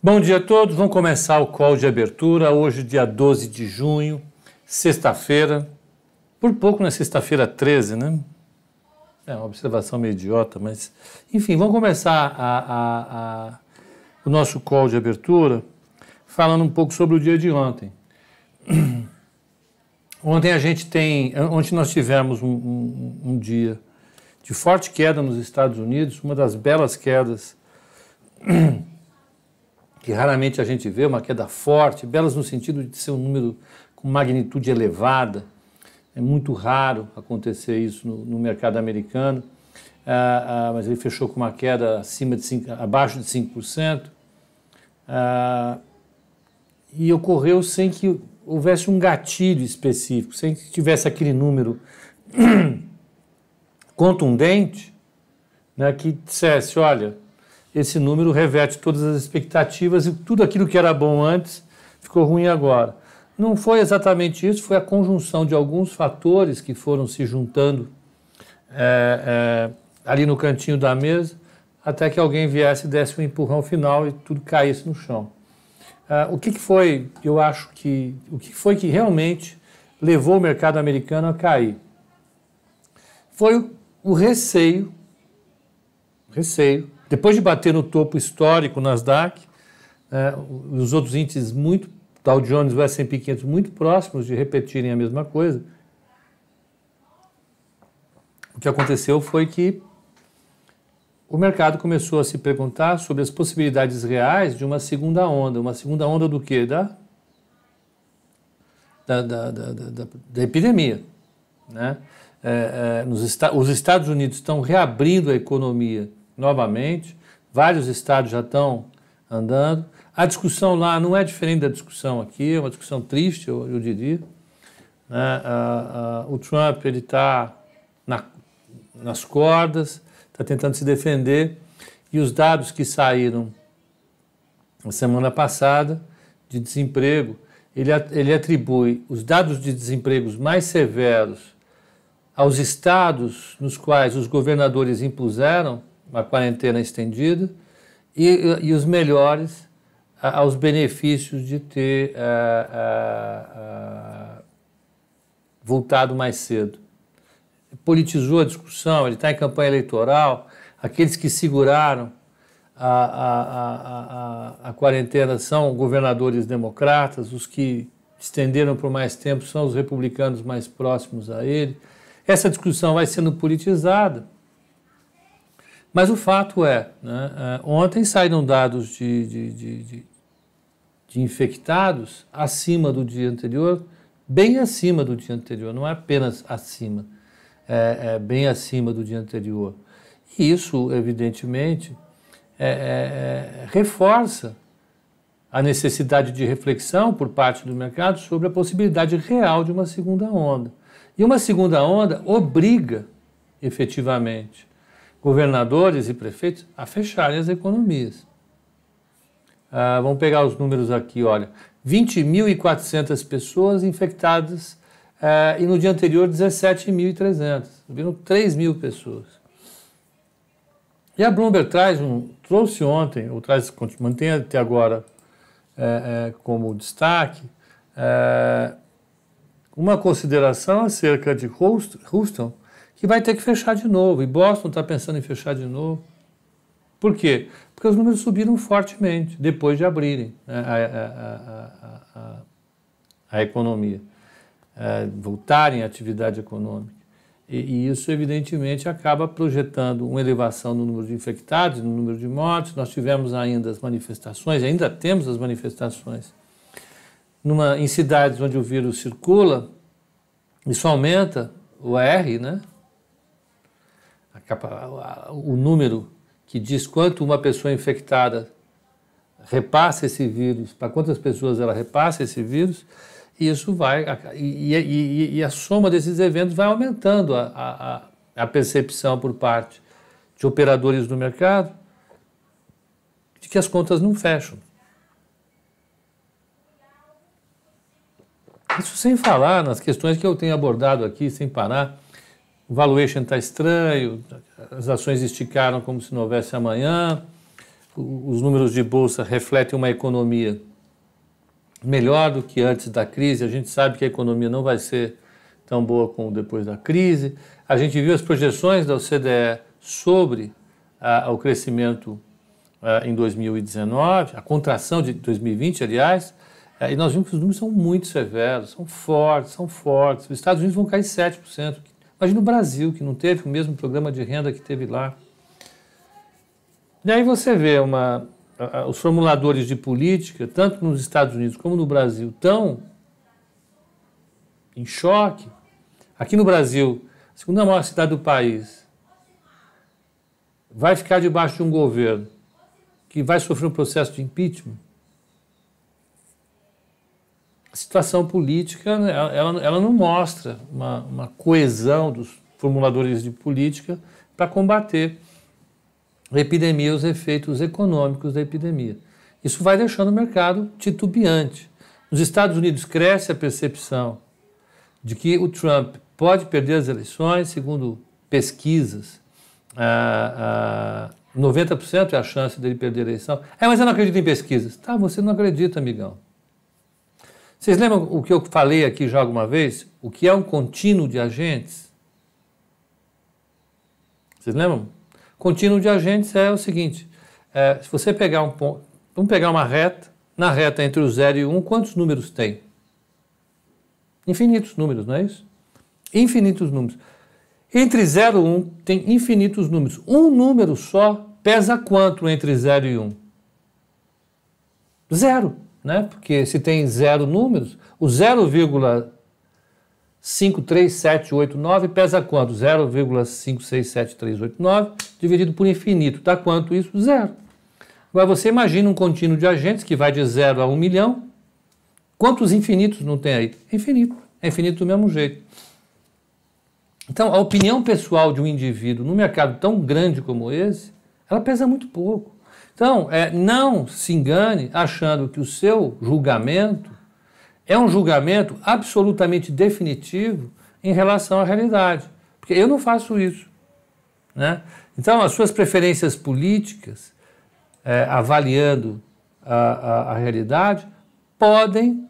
Bom dia a todos. Vamos começar o call de abertura hoje, dia 12 de junho, sexta-feira. Por pouco na né? sexta-feira 13, né? É uma observação meio idiota, mas enfim, vamos começar a, a, a, o nosso call de abertura falando um pouco sobre o dia de ontem. Ontem a gente tem, ontem nós tivemos um, um, um dia de forte queda nos Estados Unidos, uma das belas quedas que raramente a gente vê, uma queda forte, belas no sentido de ser um número com magnitude elevada. É muito raro acontecer isso no, no mercado americano, ah, ah, mas ele fechou com uma queda acima de cinco abaixo de 5%, ah, e ocorreu sem que houvesse um gatilho específico, sem que tivesse aquele número contundente né, que dissesse, olha, esse número reverte todas as expectativas e tudo aquilo que era bom antes ficou ruim agora. Não foi exatamente isso, foi a conjunção de alguns fatores que foram se juntando é, é, ali no cantinho da mesa, até que alguém viesse e desse um empurrão final e tudo caísse no chão. É, o que, que, foi, eu acho que, o que foi que realmente levou o mercado americano a cair? Foi o, o receio, o receio depois de bater no topo histórico, o Nasdaq, né, os outros índices muito, Dow Jones e o S&P 500, muito próximos de repetirem a mesma coisa, o que aconteceu foi que o mercado começou a se perguntar sobre as possibilidades reais de uma segunda onda. Uma segunda onda do quê? Da, da, da, da, da epidemia. Né? É, é, nos, os Estados Unidos estão reabrindo a economia novamente, vários estados já estão andando. A discussão lá não é diferente da discussão aqui, é uma discussão triste, eu, eu diria. Né? Ah, ah, o Trump ele está na, nas cordas, está tentando se defender e os dados que saíram na semana passada de desemprego ele, ele atribui os dados de desempregos mais severos aos estados nos quais os governadores impuseram uma quarentena estendida, e, e os melhores aos benefícios de ter eh, eh, eh, voltado mais cedo. Politizou a discussão, ele está em campanha eleitoral, aqueles que seguraram a, a, a, a, quarentena são governadores democratas, os que estenderam por mais tempo são os republicanos mais próximos a ele. Essa discussão vai sendo politizada. Mas o fato é, né, é, ontem saíram dados de, de, de, de, infectados acima do dia anterior, bem acima do dia anterior, não é apenas acima, é, é bem acima do dia anterior. E isso, evidentemente, é, é, é reforça a necessidade de reflexão por parte do mercado sobre a possibilidade real de uma segunda onda. E uma segunda onda obriga, efetivamente, governadores e prefeitos a fecharem as economias. Ah, vamos pegar os números aqui, olha. 20.400 pessoas infectadas ah, e no dia anterior 17.300. Subiram 3 mil pessoas. E a Bloomberg traz um, trouxe ontem, ou traz, mantém até agora é, é, como destaque, é, uma consideração acerca de Houston, que vai ter que fechar de novo. E Boston está pensando em fechar de novo. Por quê? Porque os números subiram fortemente depois de abrirem né, a, a, a, a economia, voltarem à atividade econômica. E, e, isso, evidentemente, acaba projetando uma elevação no número de infectados, no número de mortes. Nós tivemos ainda as manifestações, ainda temos as manifestações numa, em cidades onde o vírus circula, isso aumenta o R, né? o número que diz quanto uma pessoa infectada repassa esse vírus, para quantas pessoas ela repassa esse vírus, e isso vai e, e, e a soma desses eventos vai aumentando a, a, a percepção por parte de operadores do mercado de que as contas não fecham. Isso sem falar nas questões que eu tenho abordado aqui, sem parar, o valuation está estranho, as ações esticaram como se não houvesse amanhã, os números de bolsa refletem uma economia melhor do que antes da crise, a gente sabe que a economia não vai ser tão boa como depois da crise. A gente viu as projeções da OCDE sobre ah, o crescimento ah, em 2019, a contração de 2020, aliás, ah, e nós vimos que os números são muito severos, são fortes, são fortes. Os Estados Unidos vão cair 7%, que mas no Brasil, que não teve o mesmo programa de renda que teve lá. E aí você vê uma, os formuladores de política, tanto nos Estados Unidos como no Brasil, tão em choque. Aqui no Brasil, a segunda maior cidade do país vai ficar debaixo de um governo que vai sofrer um processo de impeachment situação política, né, ela, ela não mostra uma, uma coesão dos formuladores de política para combater a epidemia, os efeitos econômicos da epidemia. Isso vai deixando o mercado titubeante. Nos Estados Unidos cresce a percepção de que o Trump pode perder as eleições, segundo pesquisas. Ah, ah, 90% é a chance dele perder a eleição. É, mas eu não acredito em pesquisas. Tá, você não acredita, amigão. Vocês lembram o que eu falei aqui já alguma vez? O que é um contínuo de agentes? Vocês lembram? Contínuo de agentes é o seguinte: é, se você pegar um ponto, vamos pegar uma reta, na reta entre o 0 e o 1, um, quantos números tem? Infinitos números, não é isso? Infinitos números. Entre 0 e 1 um, tem infinitos números. Um número só pesa quanto entre 0 e 1? Um? Zero né? porque se tem zero números, o 0,537889 pesa quanto? 0,567389 dividido por infinito. Dá quanto isso? Zero. Agora você imagina um contínuo de agentes que vai de zero a um milhão. Quantos infinitos não tem aí? Infinito. É infinito do mesmo jeito. Então, a opinião pessoal de um indivíduo num mercado tão grande como esse, ela pesa muito pouco. Então, é, não se engane achando que o seu julgamento é um julgamento absolutamente definitivo em relação à realidade. Porque eu não faço isso. Né? Então, as suas preferências políticas, é, avaliando a, a, a, realidade, podem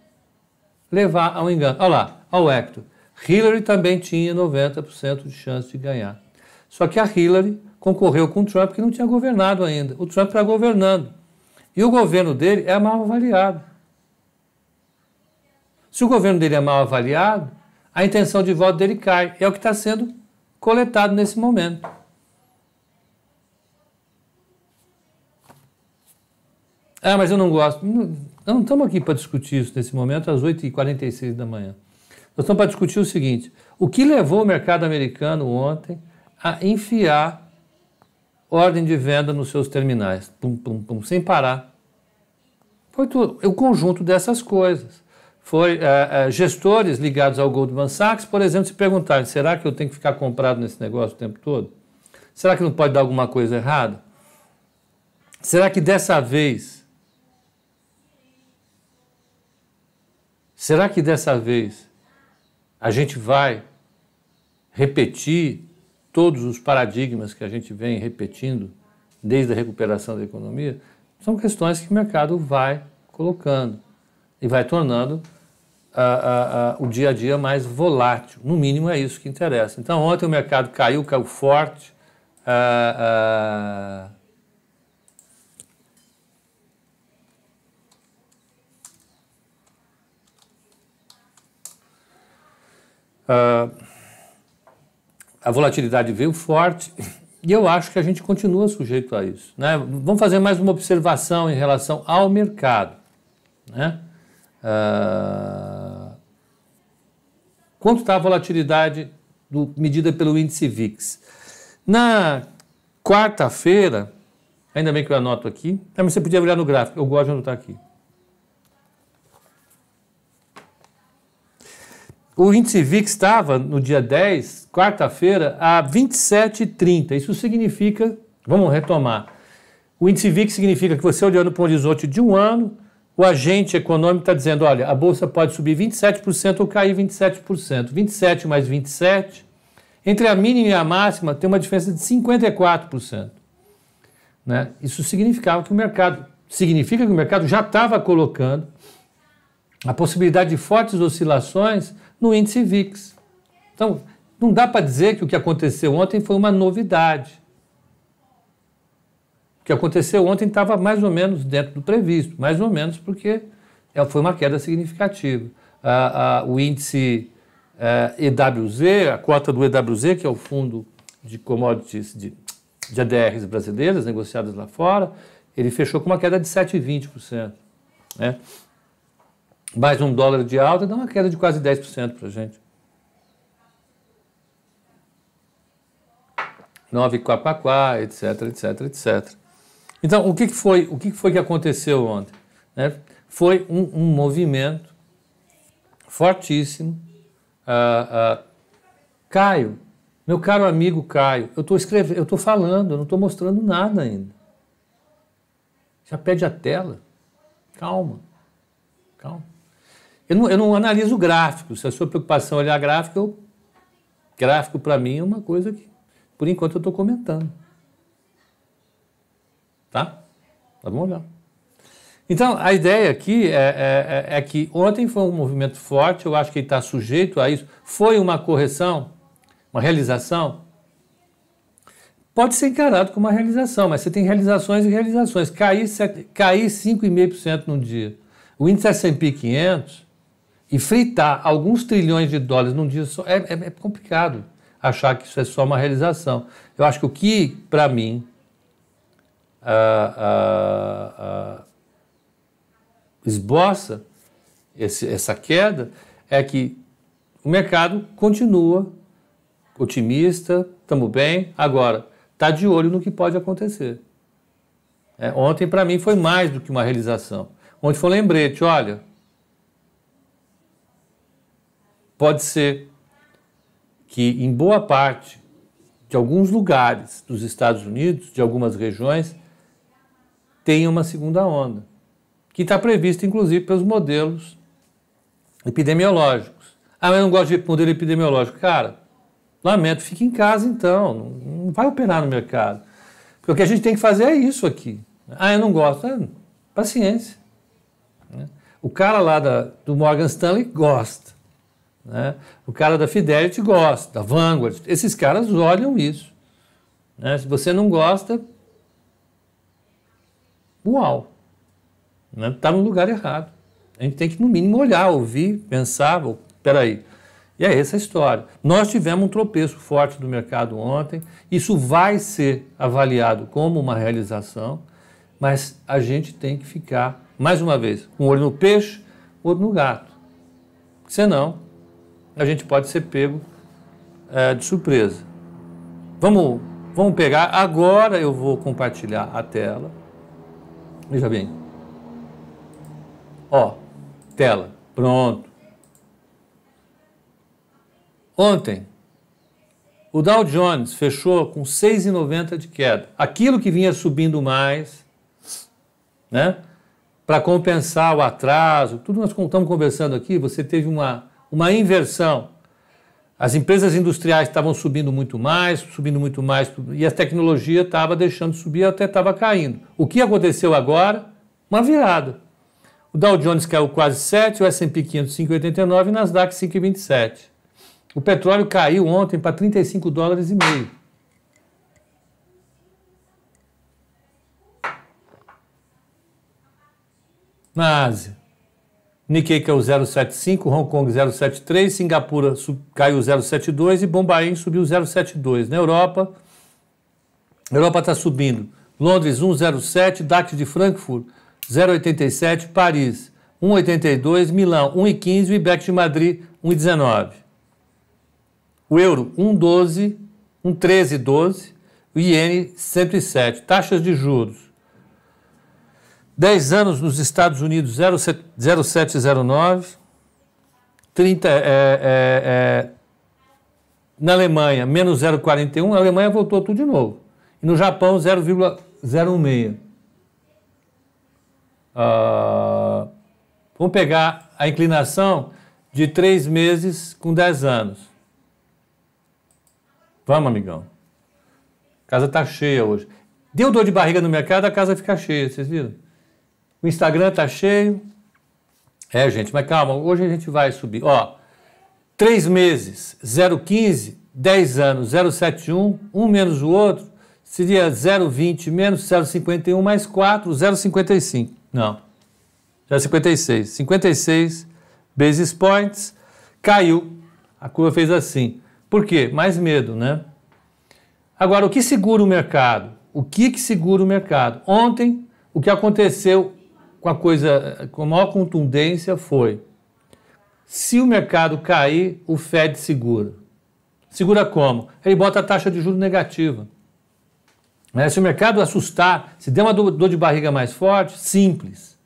levar ao engano. Olha lá, olha o Hector. Hillary também tinha 90% de chance de ganhar. Só que a Hillary concorreu com o Trump, que não tinha governado ainda. O Trump está governando. E o governo dele é mal avaliado. Se o governo dele é mal avaliado, a intenção de voto dele cai. É o que está sendo coletado nesse momento. Ah, mas eu não gosto. Não, não estamos aqui para discutir isso nesse momento, às 8h46 da manhã. Nós estamos para discutir o seguinte: o que levou o mercado americano ontem a enfiar ordem de venda nos seus terminais, pum, pum, pum, sem parar. Foi tudo. O conjunto dessas coisas. Foi é, é, gestores ligados ao Goldman Sachs, por exemplo, se perguntarem: será que eu tenho que ficar comprado nesse negócio o tempo todo? Será que não pode dar alguma coisa errada? Será que dessa vez. Será que dessa vez a gente vai repetir todos os paradigmas que a gente vem repetindo desde a recuperação da economia, são questões que o mercado vai colocando e vai tornando a, ah, a, ah, a, ah, o dia a dia mais volátil. No mínimo é isso que interessa. Então, ontem o mercado caiu, caiu forte. Uh, a volatilidade veio forte e eu acho que a gente continua sujeito a isso. Né? Vamos fazer mais uma observação em relação ao mercado. Né? Uh, quanto está a volatilidade do, medida pelo índice VIX? Na quarta-feira, ainda bem que eu anoto aqui, né, mas você podia olhar no gráfico, eu gosto de anotar aqui. O índice VIX estava no dia 10, quarta-feira, a 27,30. Isso significa, vamos retomar, o índice VIX significa que você olhando para um horizonte de um ano, o agente econômico está dizendo, olha, a bolsa pode subir 27% ou cair 27%. 27 mais 27, entre a mínima e a máxima, tem uma diferença de 54%. Né? Isso significava que o mercado, significa que o mercado já estava colocando a possibilidade de fortes oscilações no índice VIX. Então, não dá para dizer que o que aconteceu ontem foi uma novidade. O que aconteceu ontem estava mais ou menos dentro do previsto, mais ou menos porque é, foi uma queda significativa. Ah, ah, o índice ah, é, EWZ, a cota do EWZ, que é o fundo de commodities de, de ADRs brasileiras negociadas lá fora, ele fechou com uma queda de 7,20%. Né? mais um dólar de alta, dá uma queda de quase 10% para a gente. 9 Quapaquá, etc, etc, etc. Então, o que, foi, o que foi que aconteceu ontem? Né? Foi um, um, movimento fortíssimo. Ah, ah, Caio, meu caro amigo Caio, eu estou escrevendo, eu estou falando, eu não estou mostrando nada ainda. Já pede a tela. Calma. Eu não, eu não analiso gráfico. Se a sua preocupação é olhar gráfico, eu, gráfico para mim é uma coisa que, por enquanto, eu estou comentando. Tá? Tá bom olhar. Então, a ideia aqui é, é, é, é, que ontem foi um movimento forte, eu acho que ele está sujeito a isso. Foi uma correção, uma realização. Pode ser encarado como uma realização, mas você tem realizações e realizações. Cair, cair 5,5% num dia. O índice S&P 500 e fritar alguns trilhões de dólares num dia só é, é, é complicado achar que isso é só uma realização. Eu acho que o que, para mim, ah, ah, ah, esboça esse, essa queda é que o mercado continua otimista, estamos bem, agora está de olho no que pode acontecer. É, ontem, para mim, foi mais do que uma realização. Ontem foi um lembrete, olha, Pode ser que em boa parte de alguns lugares dos Estados Unidos, de algumas regiões, tenha uma segunda onda, que está prevista inclusive pelos modelos epidemiológicos. Ah, mas eu não gosto de modelo epidemiológico. Cara, lamento, fique em casa então, não vai operar no mercado. Porque o que a gente tem que fazer é isso aqui. Ah, eu não gosto. Ah, paciência. O cara lá da, do Morgan Stanley gosta. Né? O cara da Fidelity gosta, da Vanguard. Esses caras olham isso. Né? Se você não gosta, uau, está né? Tá no lugar errado. A gente tem que, no mínimo, olhar, ouvir, pensar, aí. E é essa a história. Nós tivemos um tropeço forte do mercado ontem, isso vai ser avaliado como uma realização, mas a gente tem que ficar, mais uma vez, com o olho no peixe, o olho no gato. Senão, a gente pode ser pego é, de surpresa. Vamos, vamos pegar. Agora eu vou compartilhar a tela. Veja bem. Ó, tela. Pronto. Ontem, o Dow Jones fechou com 6,90 de queda. Aquilo que vinha subindo mais, né? Para compensar o atraso, tudo nós estamos conversando aqui, você teve uma uma inversão. As empresas industriais estavam subindo muito mais, subindo muito mais, e a tecnologia estava deixando de subir, até estava caindo. O que aconteceu agora? Uma virada. O Dow Jones caiu quase 7, o S&P 500 5,89 e o Nasdaq 5,27. O petróleo caiu ontem para 35 dólares e meio. Na Ásia. Nikkei caiu 0,75, Hong Kong 0,73, Singapura caiu 0,72 e Bombaim subiu 0,72. Na Europa, Europa está subindo. Londres 1,07, DAX de Frankfurt 0,87, Paris 1,82, Milão 1,15 e IBEX de Madrid 1,19. O euro 1,12, 1,13,12, o iene 107. Taxas de juros 10 anos nos Estados Unidos, 0709. 30 é, é, é, na Alemanha, menos 0,41. A Alemanha voltou tudo de novo. E no Japão, 0,016. Uh, ah, vamos pegar a inclinação de 3 meses com 10 anos. Vamos, amigão. A casa está cheia hoje. Deu dor de barriga no mercado, a casa fica cheia, vocês viram? O Instagram tá cheio. É, gente, mas calma, hoje a gente vai subir. Ó, três meses, 015, 10 anos, 071, um menos o outro, seria 020 menos 051 mais 4, 055. Não, 056. 56 basis points, caiu. A curva fez assim. Por quê? Mais medo, né? Agora, o que segura o mercado? O que, que segura o mercado? Ontem, o que aconteceu com a coisa com a maior contundência foi: se o mercado cair, o Fed segura. Segura como? Ele bota a taxa de juros negativa. É, se o mercado assustar, se der uma dor de barriga mais forte, simples.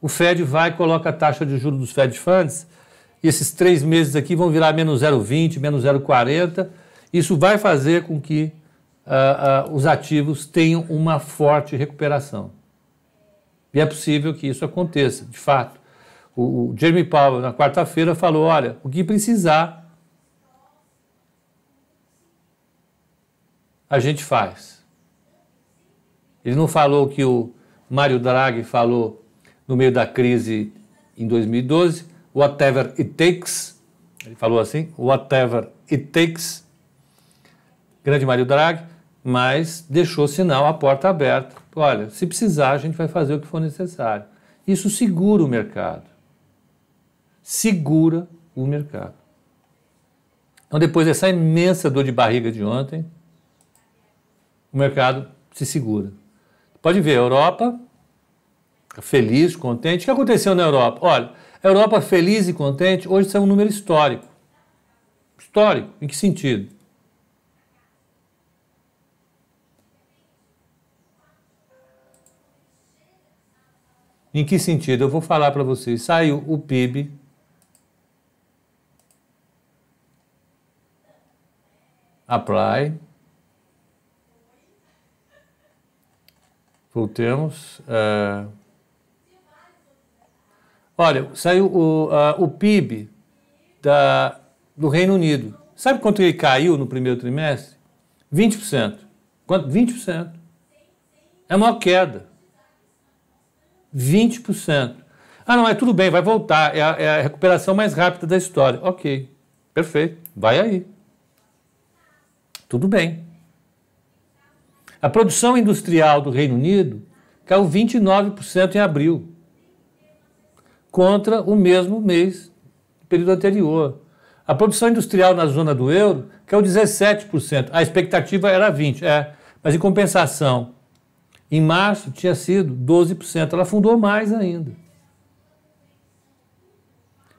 O Fed vai e coloca a taxa de juros dos Fed Funds, e esses três meses aqui vão virar menos 0,20, menos 0,40. Isso vai fazer com que uh, uh, os ativos tenham uma forte recuperação. E é possível que isso aconteça, de fato. O, o Jeremy Powell, na quarta-feira, falou: olha, o que precisar, a gente faz. Ele não falou que o Mário Draghi falou no meio da crise em 2012, whatever it takes. Ele falou assim: whatever it takes. Grande Mário Draghi, mas deixou sinal a porta aberta olha, se precisar, a gente vai fazer o que for necessário. Isso segura o mercado. Segura o mercado. Então, depois dessa imensa dor de barriga de ontem, o mercado se segura. Pode ver, a Europa feliz, contente. O que aconteceu na Europa? Olha, a Europa feliz e contente hoje é um número histórico. Histórico, em que sentido? Em que sentido? Eu vou falar para vocês. Saiu o PIB. Apply. Voltemos. Uh... Olha, saiu o, uh, o PIB da, do Reino Unido. Sabe quanto ele caiu no primeiro trimestre? 20%. Quanto? 20%. É uma queda. 20%. Ah, não, é tudo bem, vai voltar, é a, é a recuperação mais rápida da história. Ok, perfeito, vai aí. Tudo bem. A produção industrial do Reino Unido caiu 29% em abril, contra o mesmo mês do período anterior. A produção industrial na zona do euro caiu 17%. A expectativa era 20%, é. Mas em compensação, em março tinha sido 12%. Ela afundou mais ainda.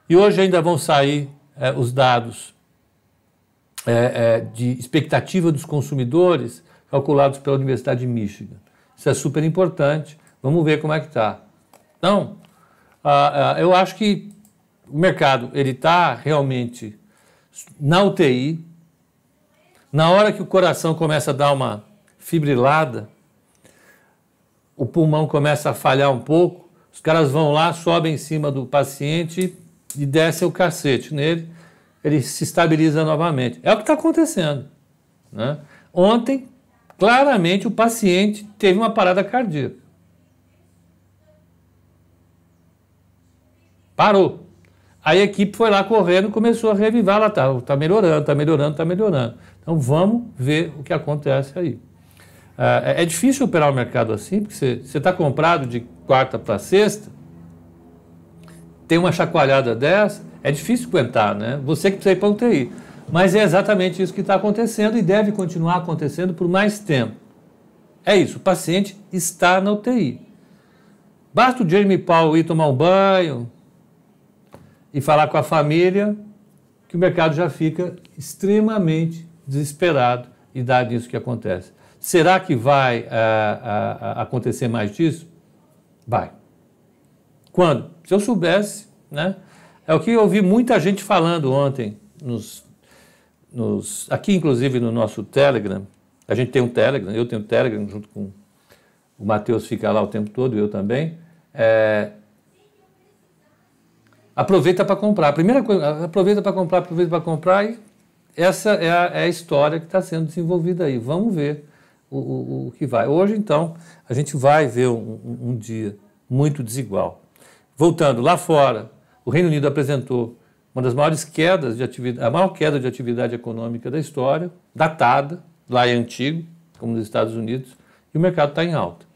E hoje ainda vão sair é, os dados é, é, de expectativa dos consumidores calculados pela Universidade de Michigan. Isso é super importante. Vamos ver como é que está. Então, eu acho que o mercado ele está realmente na UTI. Na hora que o coração começa a dar uma fibrilada, o pulmão começa a falhar um pouco, os caras vão lá, sobem em cima do paciente e descem o cacete nele, ele se estabiliza novamente. É o que está acontecendo. Né? Ontem, claramente, o paciente teve uma parada cardíaca. Parou. Aí a equipe foi lá correndo, começou a revivar, ela está tá melhorando, está melhorando, está melhorando. Então vamos ver o que acontece aí. Ah, é, é difícil operar o mercado assim, porque você está comprado de quarta para sexta, tem uma chacoalhada dessa, é difícil aguentar, né? Você que precisa ir para UTI. Mas é exatamente isso que está acontecendo e deve continuar acontecendo por mais tempo. É isso, o paciente está na UTI. Basta o Jeremy Powell ir tomar um banho e falar com a família que o mercado já fica extremamente desesperado e dá disso que acontece. Será que vai ah, ah, ah, acontecer mais disso? Vai. Quando? Se eu soubesse, né? É o que eu ouvi muita gente falando ontem, nos, nos, aqui inclusive no nosso Telegram. A gente tem um Telegram, eu tenho um Telegram junto com o Matheus, fica lá o tempo todo, eu também. É, aproveita para comprar. Primeira coisa, aproveita para comprar, aproveita para comprar e essa é a, é a história que está sendo desenvolvida aí. Vamos ver o, o, que vai. Hoje, então, a gente vai ver um, um dia muito desigual. Voltando lá fora, o Reino Unido apresentou uma das maiores quedas de atividade, a maior queda de atividade econômica da história, datada, lá é antigo, como nos Estados Unidos, e o mercado está em alta.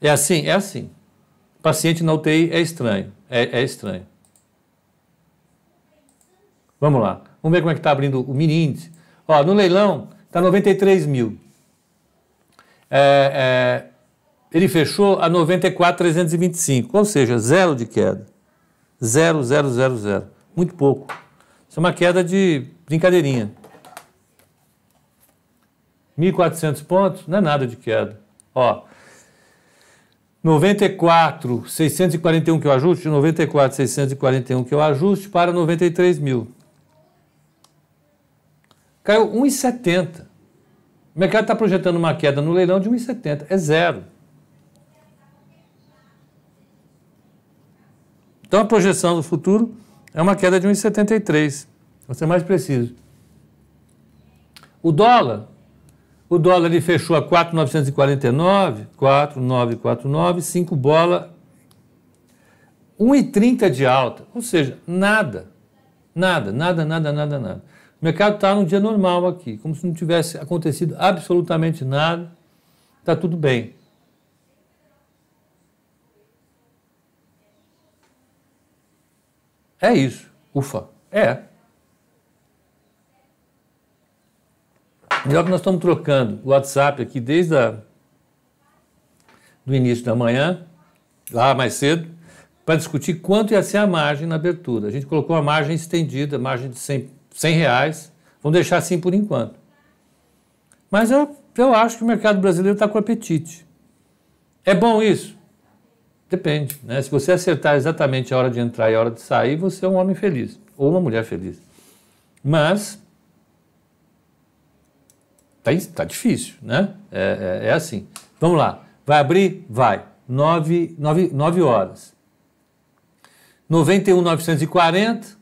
É assim? É assim. paciente na UTI é estranho, é, é estranho. Vamos lá, vamos ver como é que está abrindo o mini índice. Ó, no leilão está 93 mil, é, é, ele fechou a 94,325, ou seja, zero de queda. Zero, zero, zero, zero. Muito pouco. Isso é uma queda de brincadeirinha. 1.400 pontos não é nada de queda. Ó, 94, 641 que eu é ajuste, 94, 641 que eu é ajuste para 93 mil. Caiu 1,70. O mercado está projetando uma queda no leilão de 1,70. É zero. Então a projeção do futuro é uma queda de 1,73. Vou ser mais preciso. O dólar, o dólar ele fechou a 4,949, 4,949, 5 bola, 1,30 de alta. Ou seja, nada. Nada, nada, nada, nada, nada. O mercado está num dia normal aqui, como se não tivesse acontecido absolutamente nada, está tudo bem. É isso. Ufa. É. Melhor que nós estamos trocando o WhatsApp aqui desde o do início da manhã, lá mais cedo, para discutir quanto ia ser a margem na abertura. A gente colocou a margem estendida, margem de 100 100 reais, vão deixar assim por enquanto. Mas eu, eu acho que o mercado brasileiro está com apetite. É bom isso? Depende. Né? Se você acertar exatamente a hora de entrar e a hora de sair, você é um homem feliz ou uma mulher feliz. Mas tá, tá difícil, né? É, é, é, assim. Vamos lá. Vai abrir? Vai. 9 horas. 91,940.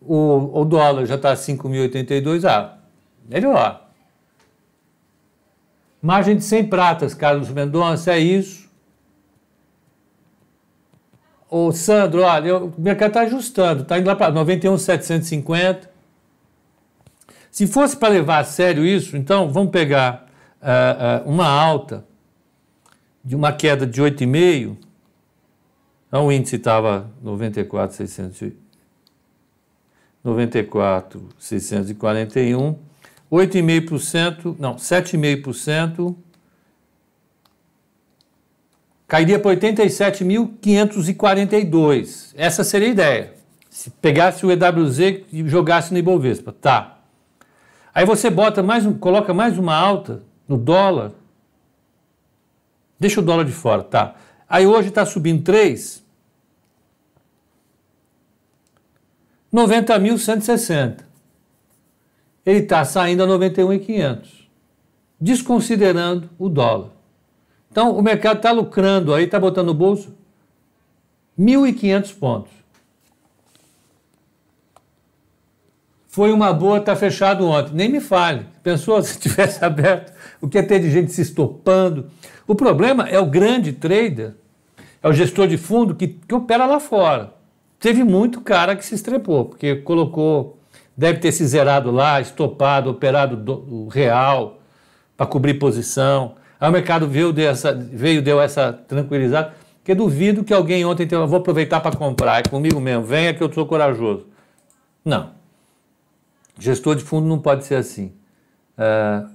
o, o dólar já está 5.082, ah, melhor. Margem de 100 pratas, Carlos Mendonça, é isso. O Sandro, olha, o mercado está ajustando, está indo lá para 91,750. Se fosse para levar a sério isso, então vamos pegar uh, uh, uma alta de uma queda de 8,5. Então o índice estava 94,600. 94, 8,5%, não, 7,5%, cairia para 87.542. Essa seria a ideia. Se pegasse o EWZ e jogasse no Ibovespa, tá. Aí você bota mais um, coloca mais uma alta no dólar. Deixa o dólar de fora, tá. Aí hoje está subindo 3, 90.160. Ele está saindo a 91.500, desconsiderando o dólar. Então, o mercado está lucrando aí, está botando no bolso 1.500 pontos. Foi uma boa, está fechado ontem. Nem me fale. Pensou se tivesse aberto? O que é ter de gente se estopando? O problema é o grande trader, é o gestor de fundo que, que opera lá fora. Teve muito cara que se estrepou, porque colocou, deve ter se zerado lá, estopado, operado do, o real para cobrir posição. Aí o mercado veio, deu essa, veio, deu essa tranquilizada, porque duvido que alguém ontem tenha, vou aproveitar para comprar, é comigo mesmo, venha que eu sou corajoso. Não. Gestor de fundo não pode ser assim. Uh,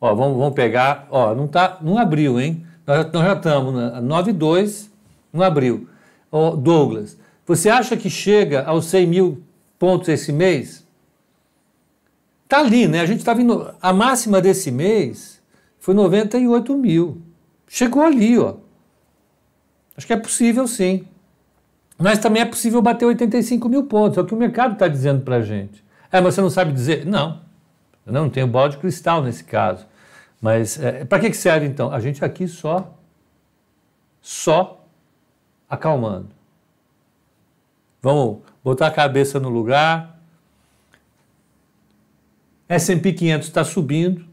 Ó, vamos, vamos pegar, ó, não, tá, não abriu, hein? Nós, nós já estamos na 9,2, não abriu. Ó, Douglas, você acha que chega aos 100 mil pontos esse mês? Tá ali, né? A gente está vindo, A máxima desse mês foi 98 mil. Chegou ali, ó. Acho que é possível sim. Mas também é possível bater 85 mil pontos. É o que o mercado está dizendo para a gente. É, mas você não sabe dizer? Não. Não, tem o balde de cristal nesse caso. Mas é, para que, que serve então? A gente aqui só, só acalmando. Vamos botar a cabeça no lugar. S&P 500 está subindo.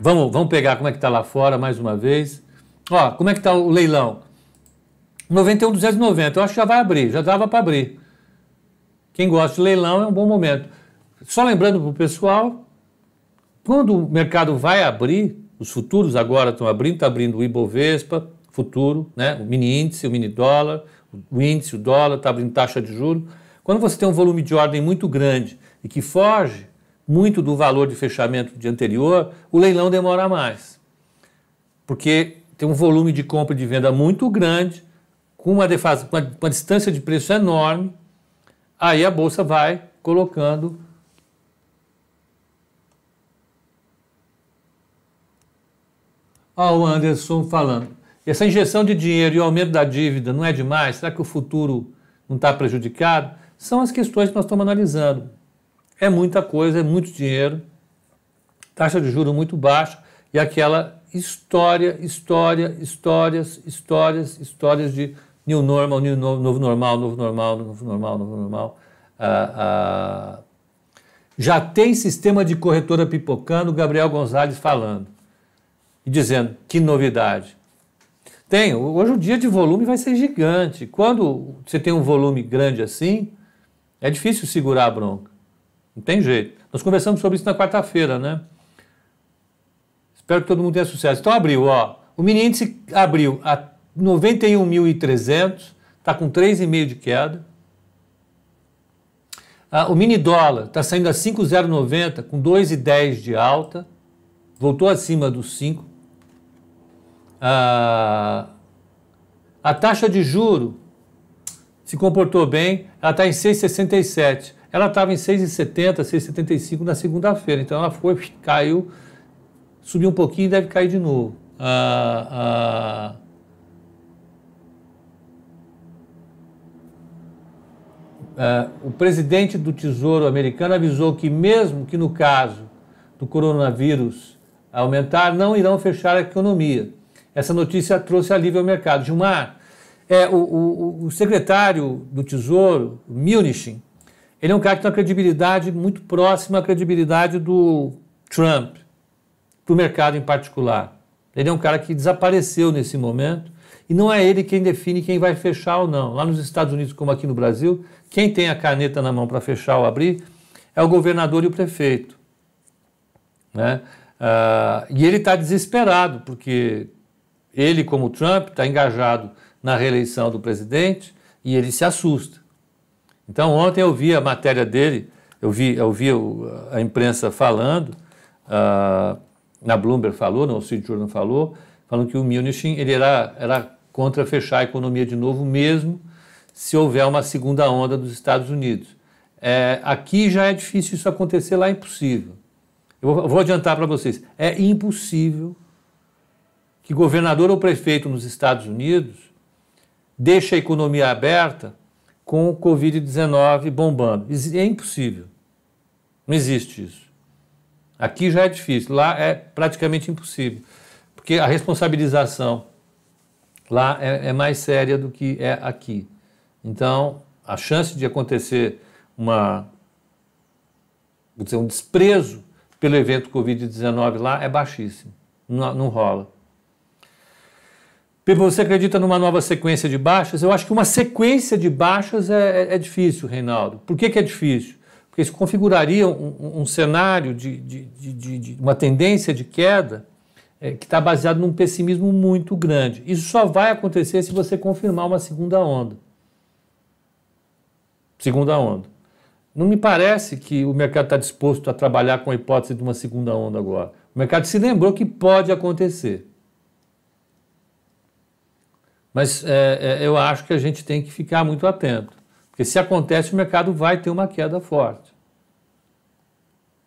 Vamos, vamos pegar como é que está lá fora mais uma vez. Ó, como é que está o leilão? 91,290. Eu acho que já vai abrir, já dava para abrir. Quem gosta de leilão é um bom momento. Só lembrando para o pessoal, quando o mercado vai abrir, os futuros agora estão abrindo, está abrindo o Ibovespa, futuro, né? o mini índice, o mini dólar, o índice, o dólar, está abrindo taxa de juros. Quando você tem um volume de ordem muito grande e que foge muito do valor de fechamento de anterior, o leilão demora mais. Porque tem um volume de compra e de venda muito grande, com uma, com uma, uma distância de preço enorme, Aí a bolsa vai colocando Olha o Anderson falando. Essa injeção de dinheiro e o aumento da dívida não é demais? Será que o futuro não está prejudicado? São as questões que nós estamos analisando. É muita coisa, é muito dinheiro, taxa de juro muito baixa e aquela história, história, histórias, histórias, histórias de new normal, new no, novo normal, novo normal, novo normal, novo normal. Ah, ah, já tem sistema de corretora pipocando, Gabriel Gonzalez falando e dizendo que novidade. Tem, hoje o dia de volume vai ser gigante. Quando você tem um volume grande assim, é difícil segurar a bronca. Não tem jeito. Nós conversamos sobre isso na quarta-feira, né? Espero que todo mundo tenha sucesso. Então abriu, ó. O mini índice abriu a 91.300, está com 3,5% de queda. Ah, o mini dólar está saindo a 5,090 com 2,10 de alta, voltou acima dos 5. Ah, a taxa de juro se comportou bem, ela está em 6,67. Ela estava em 6,70, 6,75 na segunda-feira, então ela foi, caiu, subiu um pouquinho e deve cair de novo. Ah, ah Ah, o presidente do Tesouro americano avisou que, mesmo que no caso do coronavírus aumentar, não irão fechar a economia. Essa notícia trouxe alívio ao mercado. Gilmar, é, o, o, o, secretário do Tesouro, Milnichin, ele é um cara que tem uma credibilidade muito próxima à credibilidade do Trump, para o mercado em particular. Ele é um cara que desapareceu nesse momento e não é ele quem define quem vai fechar ou não. Lá nos Estados Unidos, como aqui no Brasil, quem tem a caneta na mão para fechar ou abrir é o governador e o prefeito. Né? Ah, e ele está desesperado, porque ele, como Trump, está engajado na reeleição do presidente e ele se assusta. Então, ontem eu vi a matéria dele, eu vi, eu vi a imprensa falando, ah, na Bloomberg falou, no Cid Journal falou, falando que o Munich ele era, era contra fechar a economia de novo, mesmo se houver uma segunda onda dos Estados Unidos. É, aqui já é difícil isso acontecer, lá é impossível. Eu vou adiantar para vocês: é impossível que governador ou prefeito nos Estados Unidos deixe a economia aberta com o Covid-19 bombando. É impossível. Não existe isso. Aqui já é difícil, lá é praticamente impossível, porque a responsabilização lá é, é mais séria do que é aqui. Então, a chance de acontecer uma, dizer, um desprezo pelo evento Covid-19 lá é baixíssimo, não, não rola. Pepe, você acredita numa nova sequência de baixas? Eu acho que uma sequência de baixas é, é, é difícil, Reinaldo. Por que, que, é difícil? Porque isso configuraria um, um cenário de, de, de, de, uma tendência de queda é, que está baseado num pessimismo muito grande. Isso só vai acontecer se você confirmar uma segunda onda segunda onda. Não me parece que o mercado está disposto a trabalhar com a hipótese de uma segunda onda agora. O mercado se lembrou que pode acontecer. Mas é, é, eu acho que a gente tem que ficar muito atento. Porque se acontece, o mercado vai ter uma queda forte.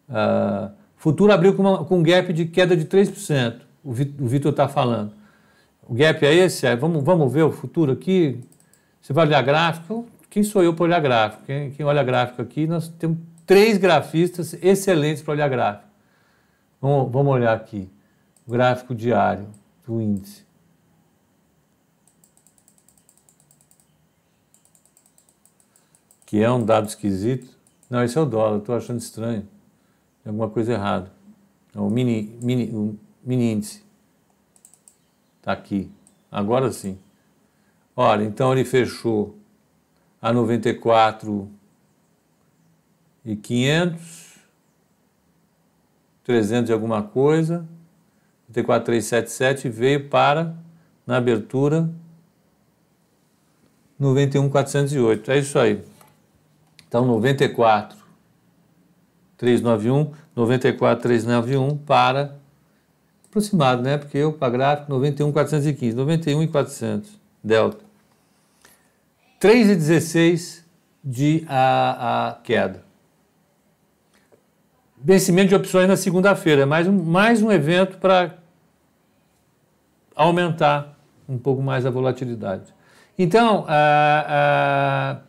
Uh, futuro abriu com, uma, com, um gap de queda de 3%. O Vitor está falando. O gap é esse? É, vamos, vamos ver o futuro aqui? Você vai olhar gráfico? Quem sou eu para olhar gráfico? Quem, quem olha gráfico aqui, nós temos três grafistas excelentes para olhar gráfico. Vamos, vamos olhar aqui. O gráfico diário do índice. Que é um dado esquisito. Não, esse é o dólar, estou achando estranho. Tem alguma coisa errada. É o mini, mini, o mini índice. Está aqui. Agora sim. Olha, então ele fechou a 94 e 500, 300 e alguma coisa, 94,377 veio para, na abertura, 91,408. É isso aí. Então, 94, 391, 94, 391 para, aproximado, né? Porque eu, para gráfico, 91,415, 91,400, delta. 3,16 de a, a queda. Vencimento de opções na segunda-feira, mais um, mais um evento para aumentar um pouco mais a volatilidade. Então, para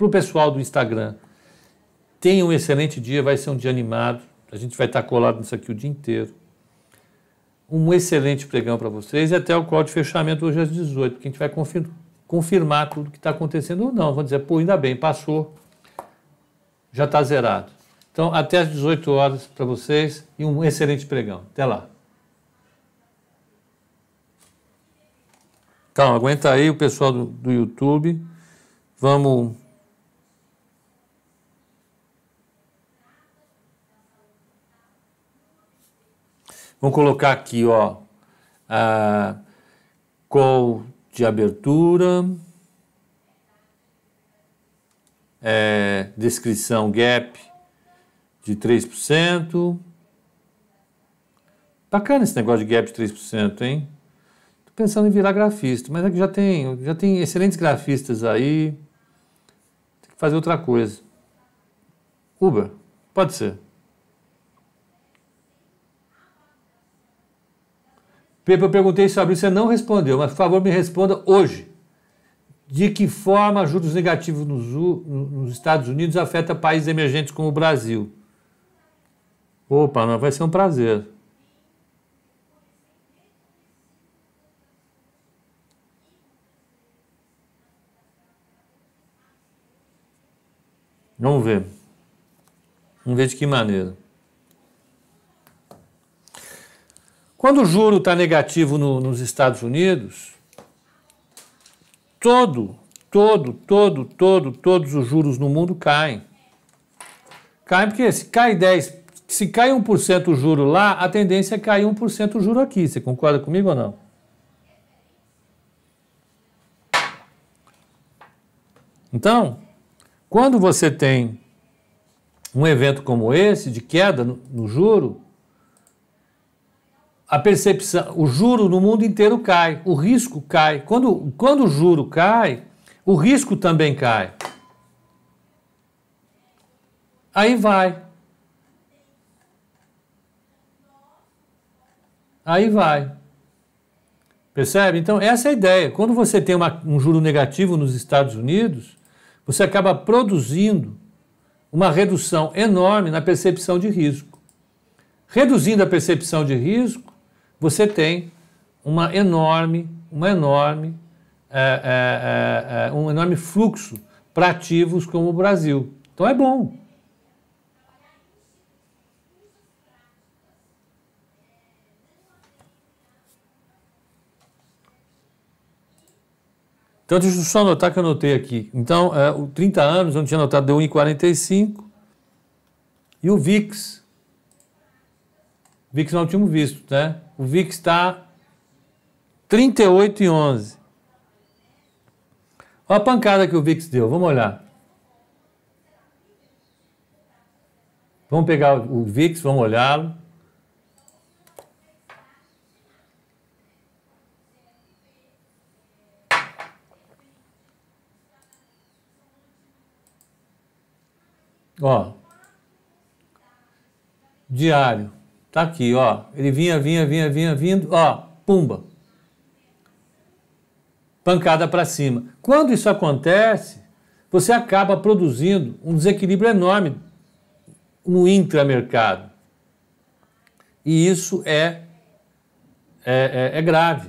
o pessoal do Instagram, tenha um excelente dia, vai ser um dia animado, a gente vai estar colado nisso aqui o dia inteiro. Um excelente pregão para vocês e até o call de fechamento hoje às 18, que a gente vai confirmar confirmar tudo que está acontecendo ou não. Vão dizer, pô, ainda bem, passou, já está zerado. Então, até às 18 horas para vocês e um excelente pregão. Até lá. Então, aguenta aí o pessoal do, do YouTube. Vamos. Vamos colocar aqui, ó. Ah, qual de abertura, é, descrição gap de 3%. Bacana esse negócio de gap de 3%, hein? Tô pensando em virar grafista, mas é que já tem, já tem excelentes grafistas aí. Tem que fazer outra coisa. Uber, pode ser. Pepe, eu perguntei sobre isso, você não respondeu, mas por favor me responda hoje. De que forma juros negativos nos, nos Estados Unidos afeta países emergentes como o Brasil? Opa, não, vai ser um prazer. Vamos ver. Vamos ver de que maneira. Quando o juro está negativo no, nos Estados Unidos, todo, todo, todo, todo, todos os juros no mundo caem. Caem porque se cai 10, se cai 1% o juro lá, a tendência é cair 1% o juro aqui. Você concorda comigo ou não? Então, quando você tem um evento como esse de queda no, no juro, a percepção, o juro no mundo inteiro cai, o risco cai. Quando, quando o juro cai, o risco também cai. Aí vai. Aí vai. Percebe? Então, essa é a ideia. Quando você tem uma, um juro negativo nos Estados Unidos, você acaba produzindo uma redução enorme na percepção de risco. Reduzindo a percepção de risco, você tem uma enorme, uma enorme, é, é, é, é um enorme fluxo para ativos como o Brasil. Então é bom. Então, deixa eu só anotar que eu anotei aqui. Então, é, o 30 anos, eu não tinha anotado, deu 1,45. E o VIX, VIX não é tínhamos visto, né? O VIX está 38,11. Olha a pancada que o VIX deu, vamos olhar. Vamos pegar o VIX, vamos olhá-lo. Ó, diário. Tá aqui, ó. Ele vinha, vinha, vinha, vinha, vindo, ó, pumba. Pancada para cima. Quando isso acontece, você acaba produzindo um desequilíbrio enorme no intramercado. E isso é, é, é, é grave.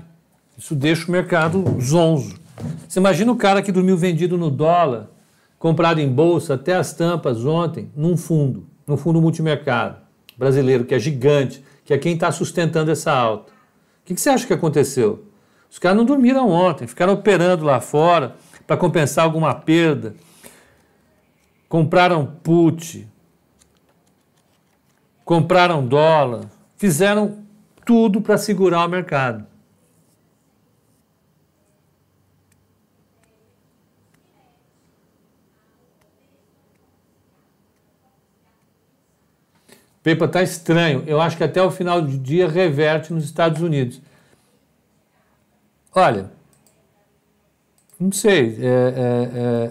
Isso deixa o mercado zonzo. Você imagina o cara que dormiu vendido no dólar, comprado em bolsa até as tampas ontem, num fundo, num fundo multimercado brasileiro, que é gigante, que é quem está sustentando essa alta. O que, que, você acha que aconteceu? Os caras não dormiram ontem, ficaram operando lá fora para compensar alguma perda. Compraram put, compraram dólar, fizeram tudo para segurar o mercado. Pepa, tá estranho. Eu acho que até o final do dia reverte nos Estados Unidos. Olha, não sei. É, é,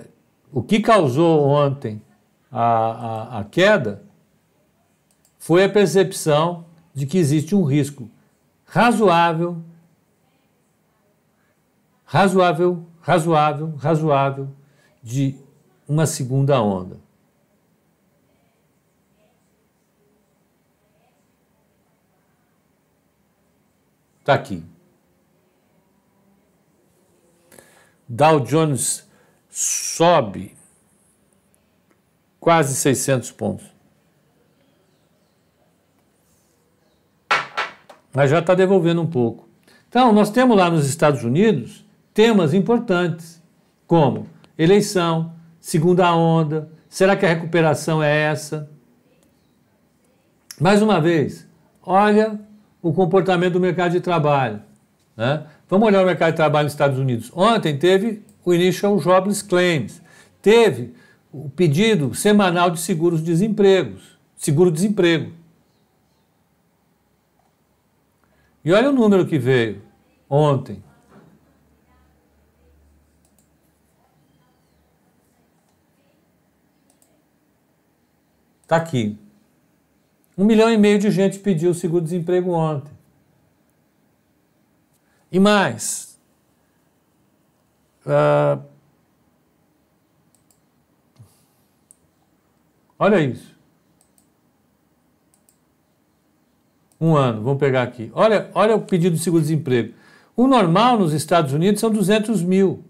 é, o que causou ontem a, a, a queda foi a percepção de que existe um risco razoável, razoável, razoável, razoável de uma segunda onda. Está aqui. Dow Jones sobe quase 600 pontos. Mas já está devolvendo um pouco. Então, nós temos lá nos Estados Unidos temas importantes, como eleição, segunda onda, será que a recuperação é essa? Mais uma vez, olha o comportamento do mercado de trabalho. Né? Vamos olhar o mercado de trabalho nos Estados Unidos. Ontem teve o Initial Jobless Claims, teve o pedido semanal de seguros-desempregos, seguro-desemprego. E olha o número que veio ontem. Está aqui. Um milhão e meio de gente pediu seguro-desemprego ontem. E mais. Uh, olha isso. Um ano, vamos pegar aqui. Olha, olha o pedido de seguro-desemprego. O normal nos Estados Unidos são 200 mil.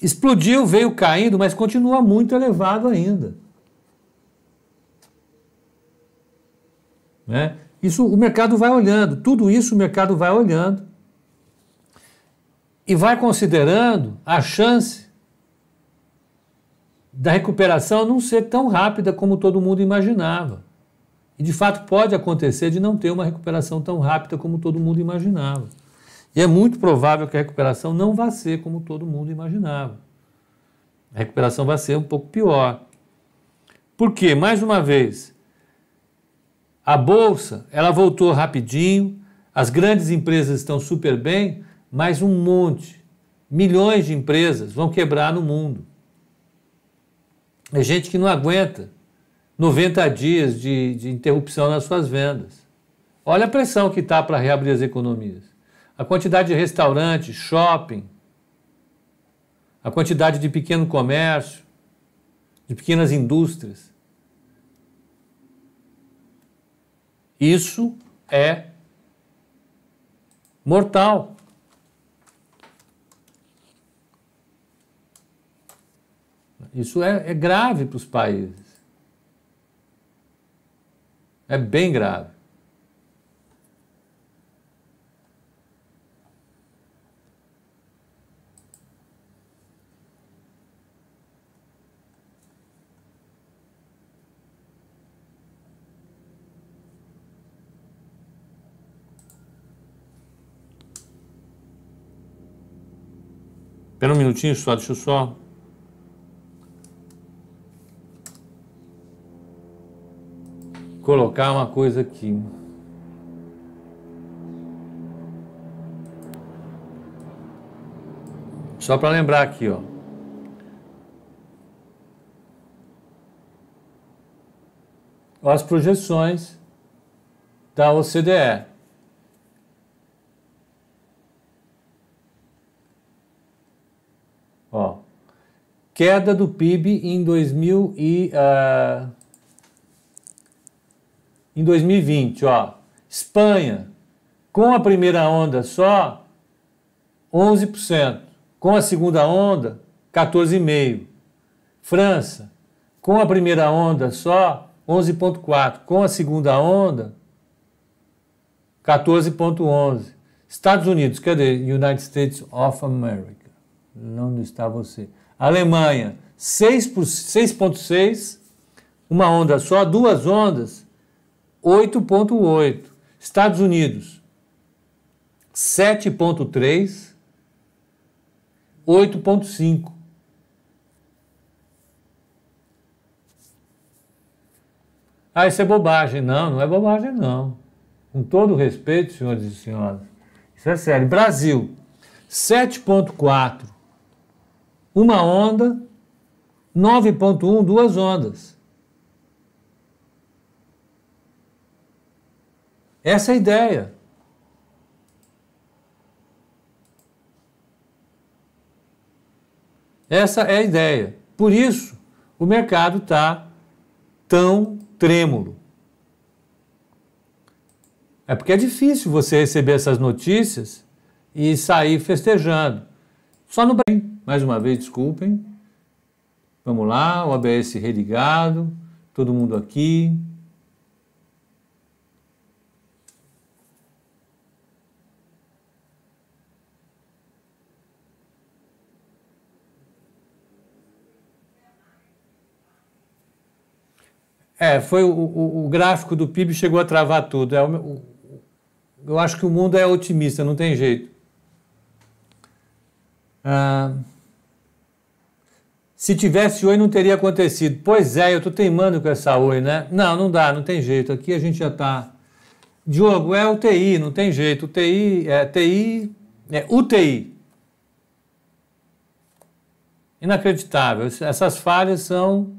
Explodiu, veio caindo, mas continua muito elevado ainda. Né? Isso o mercado vai olhando, tudo isso o mercado vai olhando e vai considerando a chance da recuperação não ser tão rápida como todo mundo imaginava. E de fato pode acontecer de não ter uma recuperação tão rápida como todo mundo imaginava. E é muito provável que a recuperação não vá ser como todo mundo imaginava. A recuperação vai ser um pouco pior. Por quê? Mais uma vez, a bolsa, ela voltou rapidinho, as grandes empresas estão super bem, mas um monte, milhões de empresas vão quebrar no mundo. É gente que não aguenta 90 dias de, de interrupção nas suas vendas. Olha a pressão que está para reabrir as economias. A quantidade de restaurantes, shopping, a quantidade de pequeno comércio, de pequenas indústrias. Isso é mortal. Isso é, é grave para os países. É bem grave. Espera um minutinho só, deixa eu só. Colocar uma coisa aqui. Só para lembrar aqui, ó. As projeções da OCDE. Ó, queda do PIB em 2000 e uh, em 2020, ó. Espanha com a primeira onda só 11%, com a segunda onda 14,5%. França com a primeira onda só 11,4%, com a segunda onda 14,11%. Estados Unidos, cadê? United States of America. Onde está você? Alemanha, 6,6, uma onda só, duas ondas, 8,8. Estados Unidos, 7,3, 8,5. Ah, isso é bobagem. Não, não é bobagem, não. Com todo respeito, senhores e senhoras. Isso é sério. Brasil, 7,4 uma onda, 9.1, duas ondas. Essa é a ideia. Essa é a ideia. Por isso, o mercado está tão trêmulo. É porque é difícil você receber essas notícias e sair festejando. Só no Brasil. Mais uma vez, desculpem. Vamos lá, o ABS religado, todo mundo aqui. É, foi o, o, o, gráfico do PIB chegou a travar tudo. É, o, eu acho que o mundo é otimista, não tem jeito. Ah, se tivesse oi, não teria acontecido. Pois é, eu estou teimando com essa oi, né? Não, não dá, não tem jeito. Aqui a gente já está. Diogo, é UTI, não tem jeito. UTI, é TI, é UTI. Inacreditável. Essas falhas são.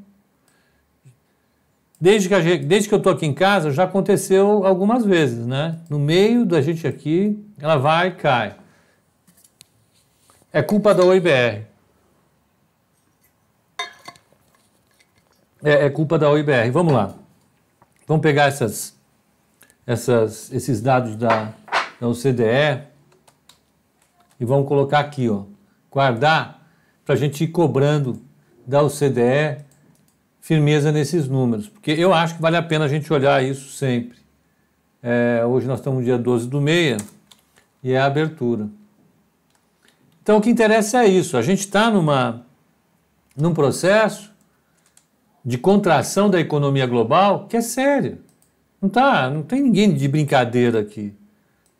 Desde que, a gente, desde que eu estou aqui em casa, já aconteceu algumas vezes, né? No meio da gente aqui, ela vai e cai. É culpa da OIBR. é, é culpa da OIBR. Vamos lá. Vamos pegar essas, essas, esses dados da, da OCDE e vamos colocar aqui, ó, guardar para a gente ir cobrando da OCDE firmeza nesses números, porque eu acho que vale a pena a gente olhar isso sempre. É, hoje nós estamos no dia 12 do meia e é a abertura. Então o que interessa é isso, a gente está numa num processo de contração da economia global que é sério Não tá, não tem ninguém de brincadeira aqui,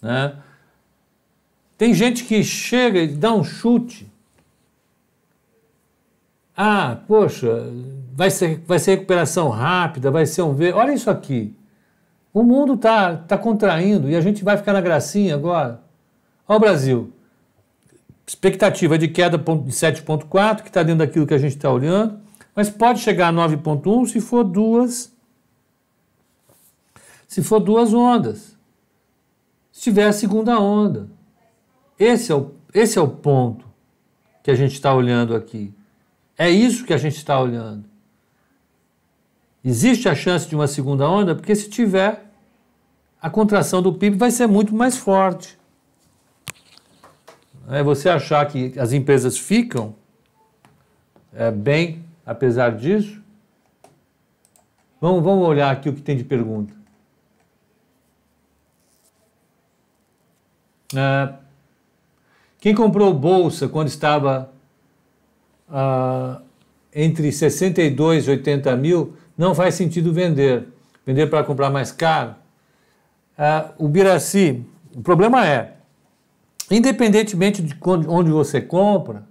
né? Tem gente que chega e dá um chute. Ah, poxa, vai ser, vai ser recuperação rápida, vai ser um ver Olha isso aqui. O mundo está tá contraindo e a gente vai ficar na gracinha agora. Olha o Brasil. Expectativa de queda de 7,4, que está dentro daquilo que a gente está olhando. Mas pode chegar a 9.1 se for duas se for duas ondas. Se tiver a segunda onda. Esse é o, esse é o ponto que a gente está olhando aqui. É isso que a gente está olhando. Existe a chance de uma segunda onda? Porque se tiver, a contração do PIB vai ser muito mais forte. É você achar que as empresas ficam é, bem Apesar disso, vamos, vamos olhar aqui o que tem de pergunta. Ah, quem comprou bolsa quando estava ah, entre 62 e 80 mil, não faz sentido vender. Vender para comprar mais caro. Ah, o Biraci, o problema é, independentemente de onde você compra,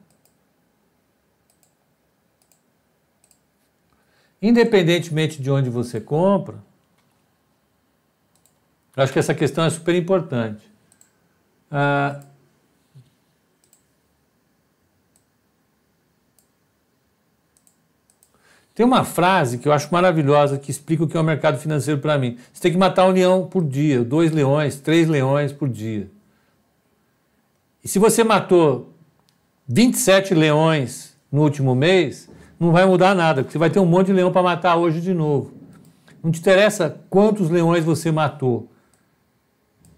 independentemente de onde você compra, acho que essa questão é super importante. Ah, tem uma frase que eu acho maravilhosa que explica o que é o mercado financeiro para mim. Você tem que matar um leão por dia, dois leões, três leões por dia. E se você matou 27 leões no último mês, não vai mudar nada, porque você vai ter um monte de leão para matar hoje de novo. Não te interessa quantos leões você matou,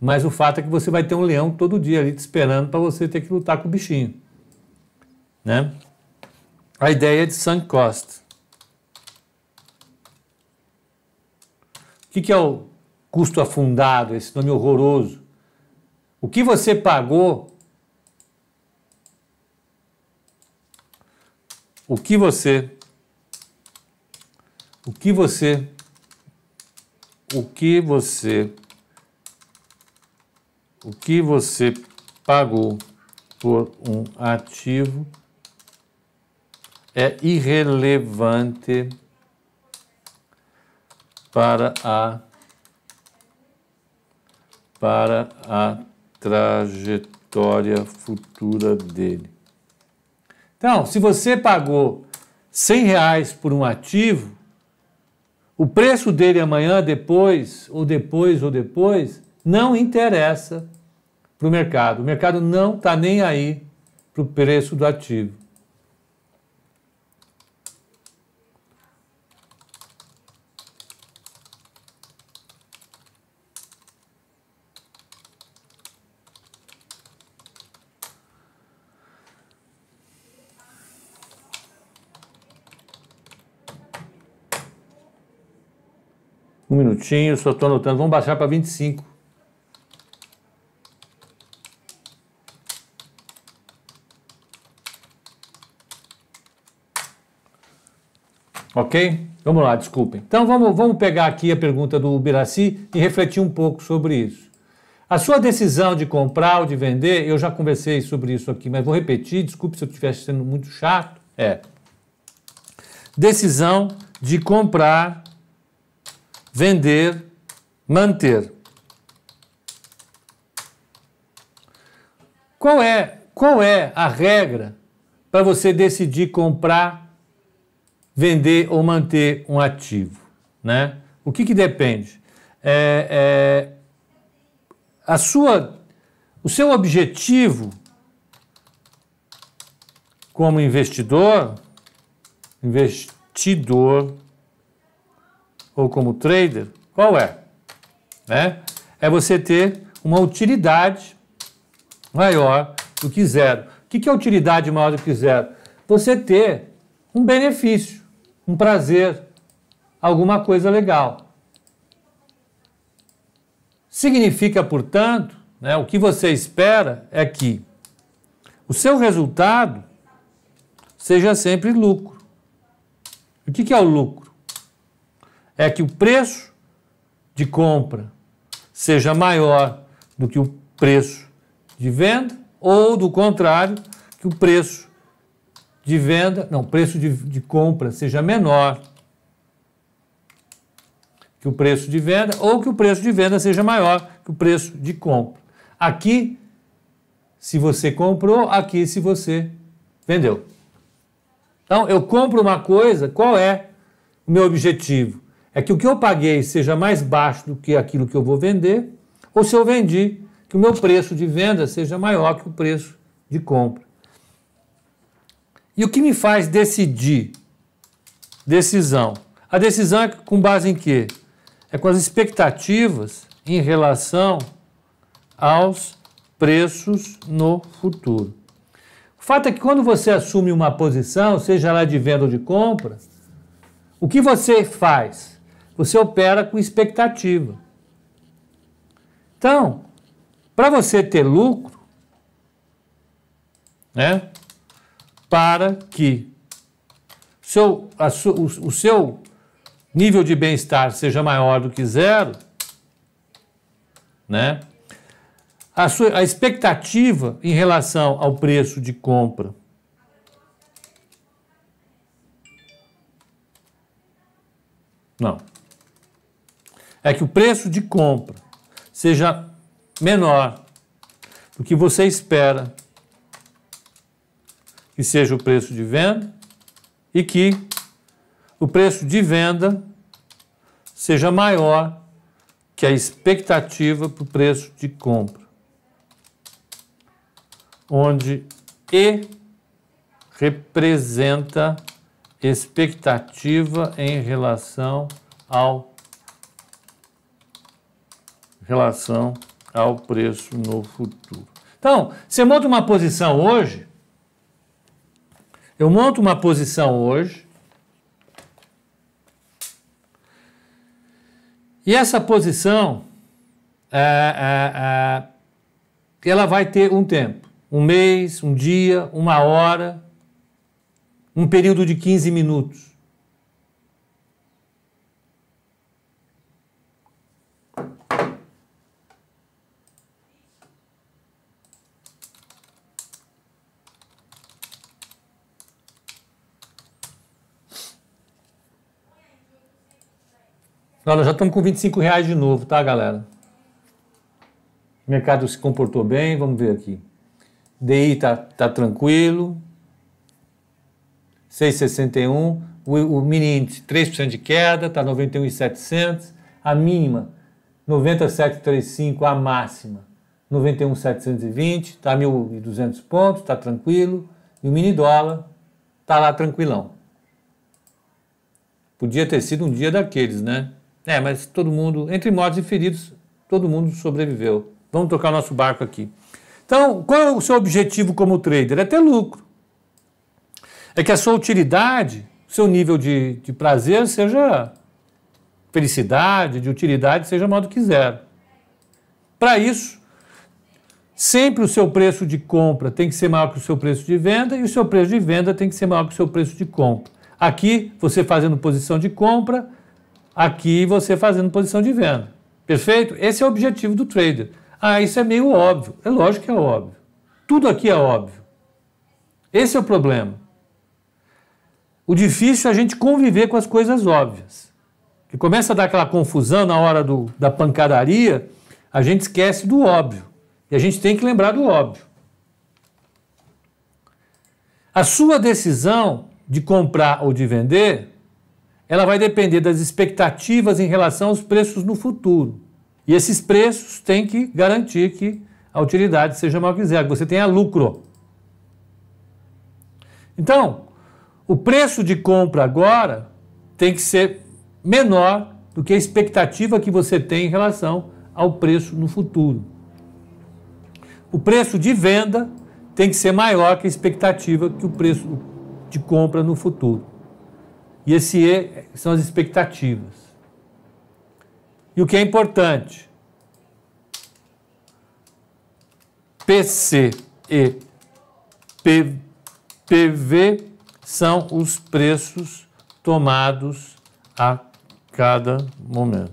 mas o fato é que você vai ter um leão todo dia ali te esperando para você ter que lutar com o bichinho. Né? A ideia é de sunk cost. O que, que é o custo afundado, esse nome horroroso? O que você pagou o que você o que você o que você o que você pagou por um ativo é irrelevante para a para a trajetória futura dele. Então, se você pagou 100 reais por um ativo, o preço dele amanhã, depois, ou depois, ou depois, não interessa para o mercado. O mercado não está nem aí para o preço do ativo. minutinho, só estou anotando. Vamos baixar para 25. Ok? Vamos lá, desculpem. Então vamos, vamos pegar aqui a pergunta do Ubiraci e refletir um pouco sobre isso. A sua decisão de comprar ou de vender, eu já conversei sobre isso aqui, mas vou repetir, desculpe se eu estiver sendo muito chato. É. Decisão de comprar vender, manter. Qual é, qual é a regra para você decidir comprar, vender ou manter um ativo? Né? O que, que depende? É, é, a sua, o seu objetivo como investidor, investidor ou como trader, qual é? Né? É você ter uma utilidade maior do que zero. O que é utilidade maior do que zero? Você ter um benefício, um prazer, alguma coisa legal. Significa, portanto, né, o que você espera é que o seu resultado seja sempre lucro. O que é o lucro? é que o preço de compra seja maior do que o preço de venda, ou do contrário, que o preço de venda, não, preço de, de compra seja menor que o preço de venda, ou que o preço de venda seja maior que o preço de compra. Aqui, se você comprou, aqui, se você vendeu. Então, eu compro uma coisa, qual é o meu objetivo? é que o que eu paguei seja mais baixo do que aquilo que eu vou vender, ou se eu vendi, que o meu preço de venda seja maior que o preço de compra. E o que me faz decidir? Decisão. A decisão é com base em quê? É com as expectativas em relação aos preços no futuro. O fato é que quando você assume uma posição, seja lá de venda ou de compra, o que você faz? Você opera com expectativa. Então, para você ter lucro, né? Para que seu, a, o, o seu nível de bem-estar seja maior do que zero, né? A, sua, a expectativa em relação ao preço de compra Não é que o preço de compra seja menor do que você espera que seja o preço de venda e que o preço de venda seja maior que a expectativa para o preço de compra, onde E representa expectativa em relação ao relação ao preço no futuro. Então, você monta uma posição hoje, eu monto uma posição hoje, e essa posição é, é, é, ela vai ter um tempo, um mês, um dia, uma hora, um período de 15 minutos. Então, nós já estamos com 25 reais de novo, tá, galera? O mercado se comportou bem, vamos ver aqui. DI tá, tá tranquilo. 6,61. O, o mini índice, 3% de queda, tá 91,700. A mínima, 97,35. A máxima, 91,720. Tá 1.200 pontos, tá tranquilo. E o mini dólar tá lá tranquilão. Podia ter sido um dia daqueles, né? É, mas todo mundo, entre mortos e feridos, todo mundo sobreviveu. Vamos tocar nosso barco aqui. Então, qual é o seu objetivo como trader? É ter lucro. É que a sua utilidade, seu nível de, de prazer seja felicidade, de utilidade, seja maior do que zero. Para isso, sempre o seu preço de compra tem que ser maior que o seu preço de venda e o seu preço de venda tem que ser maior que o seu preço de compra. Aqui, você fazendo posição de compra, Aqui você fazendo posição de venda. Perfeito? Esse é o objetivo do trader. Ah, isso é meio óbvio. É lógico que é óbvio. Tudo aqui é óbvio. Esse é o problema. O difícil é a gente conviver com as coisas óbvias. Que começa a dar aquela confusão na hora do, da pancadaria, a gente esquece do óbvio. E a gente tem que lembrar do óbvio. A sua decisão de comprar ou de vender ela vai depender das expectativas em relação aos preços no futuro. E esses preços têm que garantir que a utilidade seja maior que zero, que você tenha lucro. Então, o preço de compra agora tem que ser menor do que a expectativa que você tem em relação ao preço no futuro. O preço de venda tem que ser maior que a expectativa que o preço de compra no futuro. E esse E são as expectativas. E o que é importante? PC e P, PV são os preços tomados a cada momento.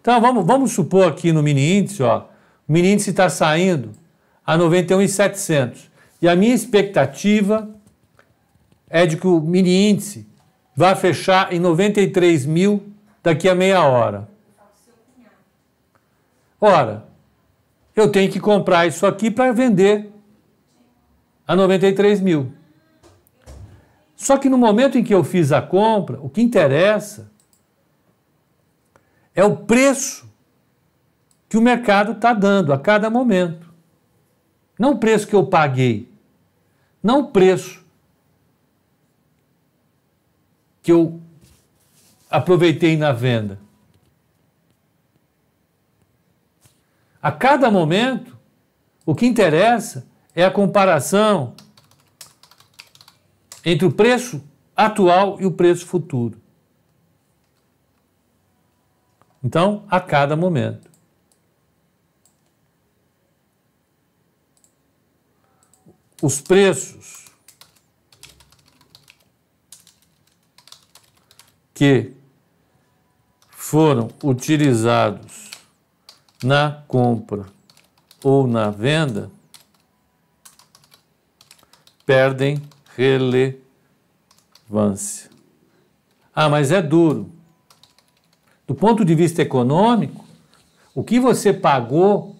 Então vamos, vamos supor aqui no mini índice, ó, o mini índice está saindo a 91,700 e a minha expectativa é de que o mini índice vai fechar em 93 mil daqui a meia hora. Ora, eu tenho que comprar isso aqui para vender a 93 mil. Só que no momento em que eu fiz a compra, o que interessa é o preço que o mercado está dando a cada momento. Não o preço que eu paguei, não o preço que eu aproveitei na venda? A cada momento, o que interessa é a comparação entre o preço atual e o preço futuro. Então, a cada momento. Os preços que foram utilizados na compra ou na venda perdem relevância. Ah, mas é duro. Do ponto de vista econômico, o que você pagou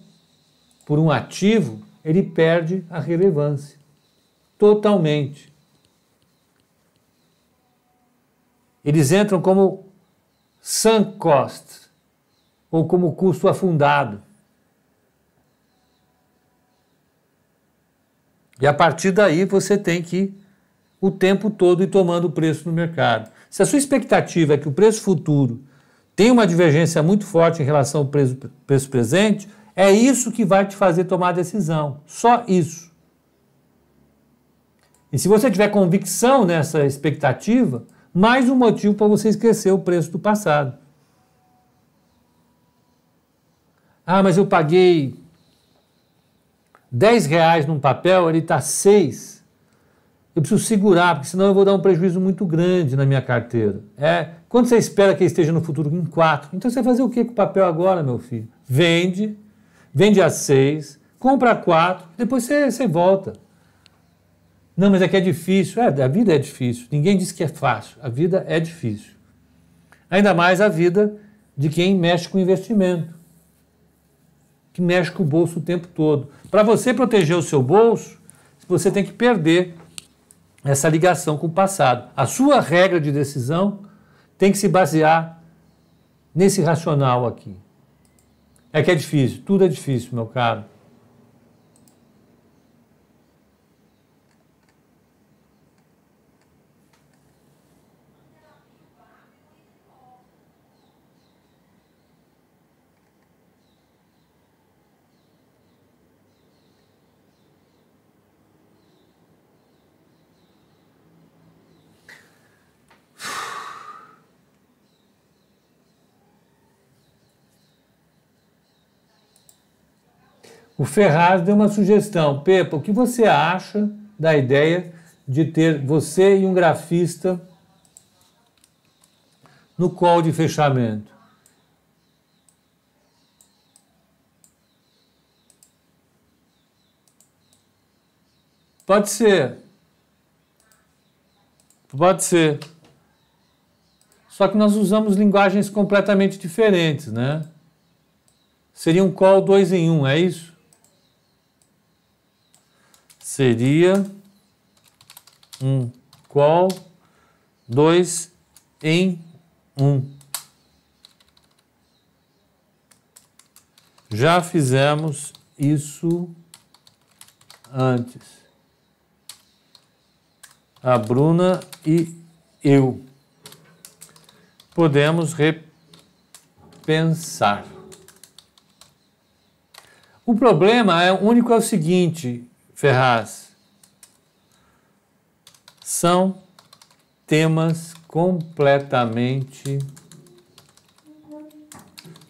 por um ativo, ele perde a relevância totalmente. Eles entram como sunk cost, ou como custo afundado. E a partir daí você tem que o tempo todo ir tomando o preço no mercado. Se a sua expectativa é que o preço futuro tem uma divergência muito forte em relação ao preço, preço presente, é isso que vai te fazer tomar a decisão. Só isso. E se você tiver convicção nessa expectativa, mais um motivo para você esquecer o preço do passado. Ah, mas eu paguei 10 reais num papel, ele está 6. Eu preciso segurar, porque senão eu vou dar um prejuízo muito grande na minha carteira. É, quando você espera que ele esteja no futuro em 4, então você vai fazer o que com o papel agora, meu filho? Vende, vende a 6, compra a 4, depois você, você volta. Não, mas é que é difícil. É, a vida é difícil. Ninguém diz que é fácil. A vida é difícil. Ainda mais a vida de quem mexe com investimento, que mexe com o bolso o tempo todo. Para você proteger o seu bolso, você tem que perder essa ligação com o passado. A sua regra de decisão tem que se basear nesse racional aqui. É que é difícil, tudo é difícil, meu caro. O Ferraz deu uma sugestão. Pepa, o que você acha da ideia de ter você e um grafista no call de fechamento? Pode ser. Pode ser. Só que nós usamos linguagens completamente diferentes, né? Seria um call dois em um, é isso? seria um qual dois em um. Já fizemos isso antes. A Bruna e eu. Podemos repensar. O problema é, único é o seguinte: Ferraz, são temas completamente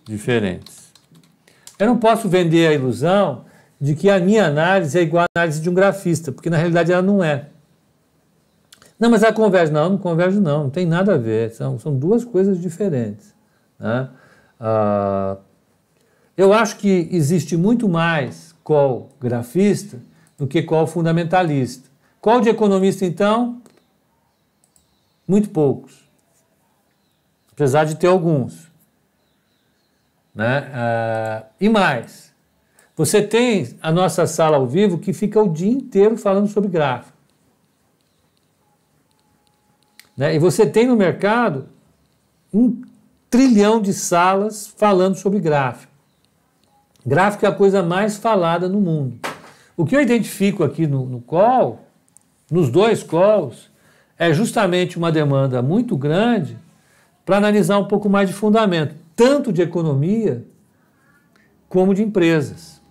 diferentes. Eu não posso vender a ilusão de que a minha análise é igual à análise de um grafista, porque na realidade ela não é. Não, mas ela converge. Não, não converge não, não tem nada a ver. São, são duas coisas diferentes. Né? Ah, eu acho que existe muito mais qual grafista do que qual fundamentalista. Qual de economista, então? Muito poucos. Apesar de ter alguns. Né? Ah, e mais, você tem a nossa sala ao vivo que fica o dia inteiro falando sobre gráfico. Né? E você tem no mercado um trilhão de salas falando sobre gráfico. Gráfico é a coisa mais falada no mundo. O que eu identifico aqui no, no call, nos dois calls, é justamente uma demanda muito grande para analisar um pouco mais de fundamento, tanto de economia como de empresas.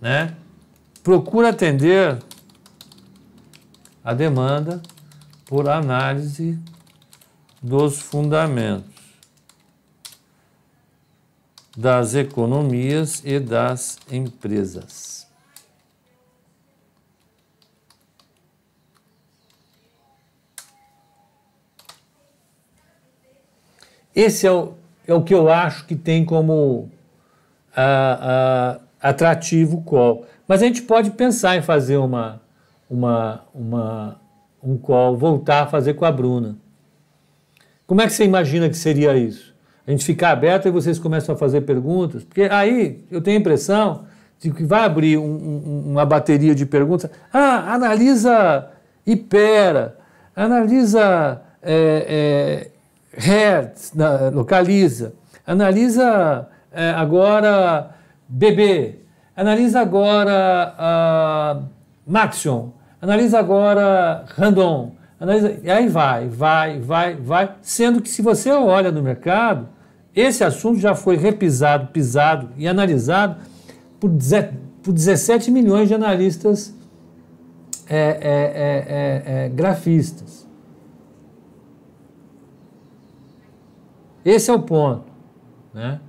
Né? Procura atender a demanda por análise dos fundamentos das economias e das empresas. Esse é o, é o que eu acho que tem como a, ah, a, ah, atrativo o call. Mas a gente pode pensar em fazer uma, uma, uma, um call, voltar a fazer com a Bruna. Como é que você imagina que seria isso? A gente ficar aberto e vocês começam a fazer perguntas? Porque aí eu tenho a impressão de que vai abrir um, um, uma bateria de perguntas. Ah, analisa Ipera, analisa é, é hertz, na, localiza, analisa é, agora BB, analisa agora a Maxion, analisa agora Randon, analisa, e aí vai, vai, vai, vai, sendo que se você olha no mercado, esse assunto já foi repisado, pisado e analisado por, por 17 milhões de analistas é, é, é, é, é grafistas. Esse é o ponto. Né?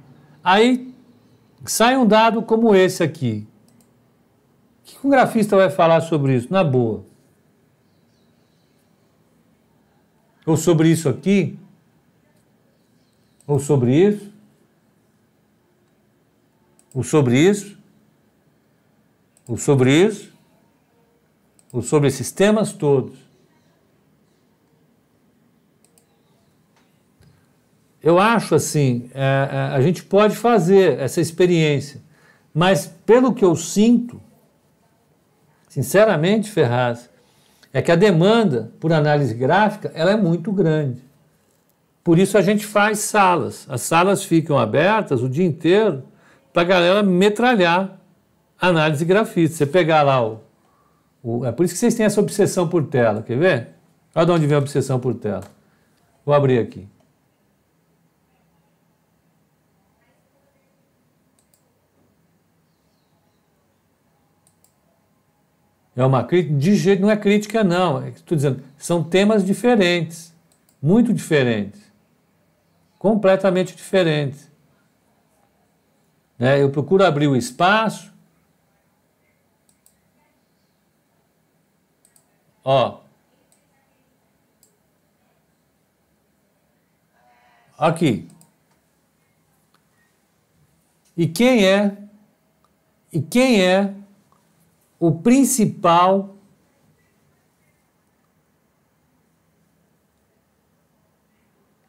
Aí sai um dado como esse aqui. O que um grafista vai falar sobre isso? Na boa. Ou sobre isso aqui? Ou sobre isso? Ou sobre isso? Ou sobre isso? Ou sobre esses temas todos? Eu acho assim, é, é, a gente pode fazer essa experiência, mas pelo que eu sinto, sinceramente, Ferraz, é que a demanda por análise gráfica ela é muito grande. Por isso a gente faz salas. As salas ficam abertas o dia inteiro para a galera metralhar análise grafite. Você pegar lá o, o, É por isso que vocês têm essa obsessão por tela, quer ver? Olha de onde vem a obsessão por tela. Vou abrir aqui. É uma crítica, de jeito não é crítica, não. É Estou dizendo, são temas diferentes, muito diferentes, completamente diferentes. Né? Eu procuro abrir o espaço. Ó. Aqui. E quem é? E quem é o principal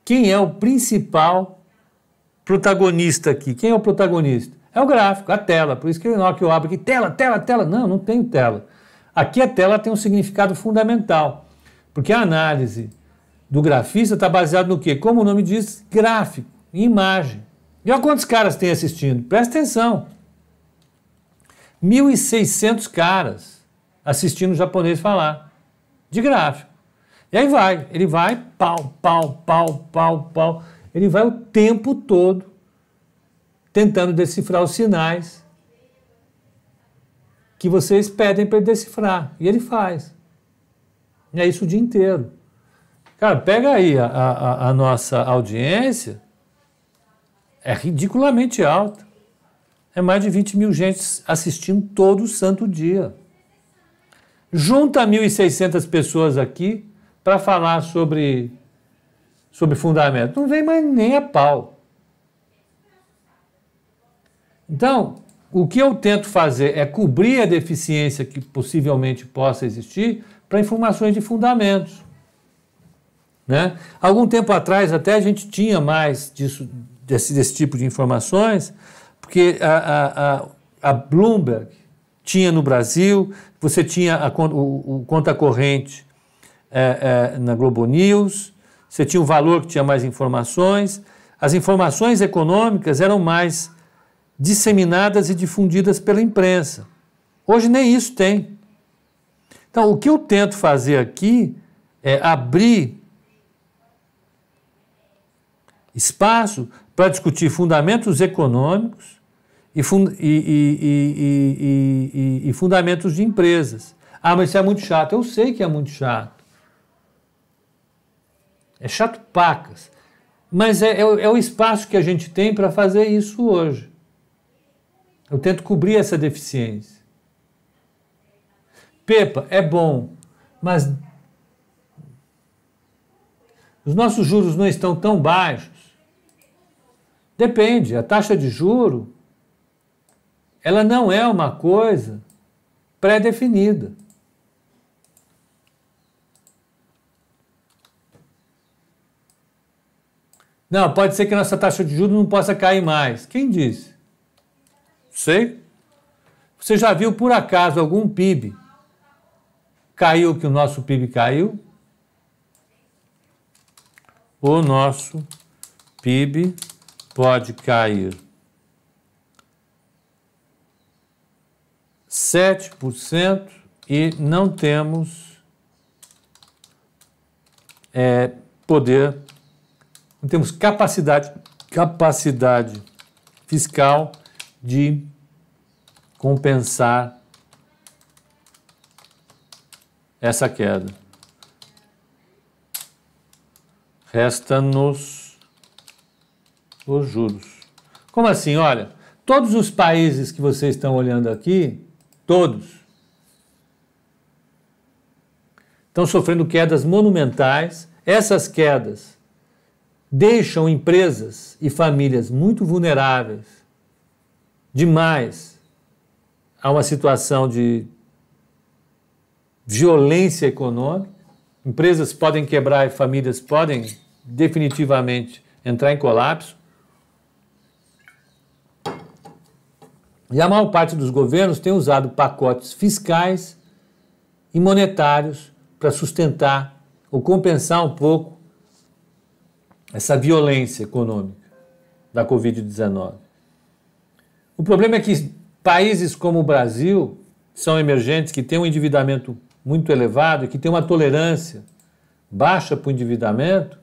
Quem é o principal protagonista aqui? Quem é o protagonista? É o gráfico, a tela. Por isso que na que eu abro aqui, tela, tela, tela. Não, não tem tela. Aqui a tela tem um significado fundamental, porque a análise do grafista está baseada no quê? Como o nome diz, gráfico, imagem. E olha quantos caras tem assistindo. Presta atenção. 1.600 caras assistindo o japonês falar, de gráfico. E aí vai, ele vai, pau, pau, pau, pau, pau. Ele vai o tempo todo tentando decifrar os sinais que vocês pedem para decifrar. E ele faz. E é isso o dia inteiro. Cara, pega aí a, a, a nossa audiência, é ridiculamente alta é mais de 20 mil gentes assistindo todo santo dia. Junta 1.600 pessoas aqui para falar sobre, sobre fundamento. Não vem mais nem a pau. Então, o que eu tento fazer é cobrir a deficiência que possivelmente possa existir para informações de fundamentos. Né? Algum tempo atrás, até a gente tinha mais disso, desse, desse tipo de informações, porque a, a, a, Bloomberg tinha no Brasil, você tinha a, o, o conta corrente é, é, na Globo News, você tinha o valor que tinha mais informações, as informações econômicas eram mais disseminadas e difundidas pela imprensa. Hoje nem isso tem. Então, o que eu tento fazer aqui é abrir espaço para discutir fundamentos econômicos e, fund, e, e, e fundamentos de empresas. Ah, mas isso é muito chato. Eu sei que é muito chato. É chato pacas. Mas é, é, é o espaço que a gente tem para fazer isso hoje. Eu tento cobrir essa deficiência. Pepa é bom, mas os nossos juros não estão tão baixos. Depende, a taxa de juro ela não é uma coisa pré-definida. Não, pode ser que nossa taxa de juros não possa cair mais. Quem disse? Sei. Você já viu por acaso algum PIB caiu que o nosso PIB caiu? O nosso PIB pode cair 7% e não temos é, poder, não temos capacidade, capacidade fiscal de compensar essa queda. Resta-nos os juros. Como assim? Olha, todos os países que vocês estão olhando aqui, Todos. Estão sofrendo quedas monumentais. Essas quedas deixam empresas e famílias muito vulneráveis demais a uma situação de violência econômica. Empresas podem quebrar e famílias podem definitivamente entrar em colapso. E a maior parte dos governos tem usado pacotes fiscais e monetários para sustentar ou compensar um pouco essa violência econômica da Covid-19. O problema é que países como o Brasil, que são emergentes, que têm um endividamento muito elevado e que têm uma tolerância baixa para o endividamento,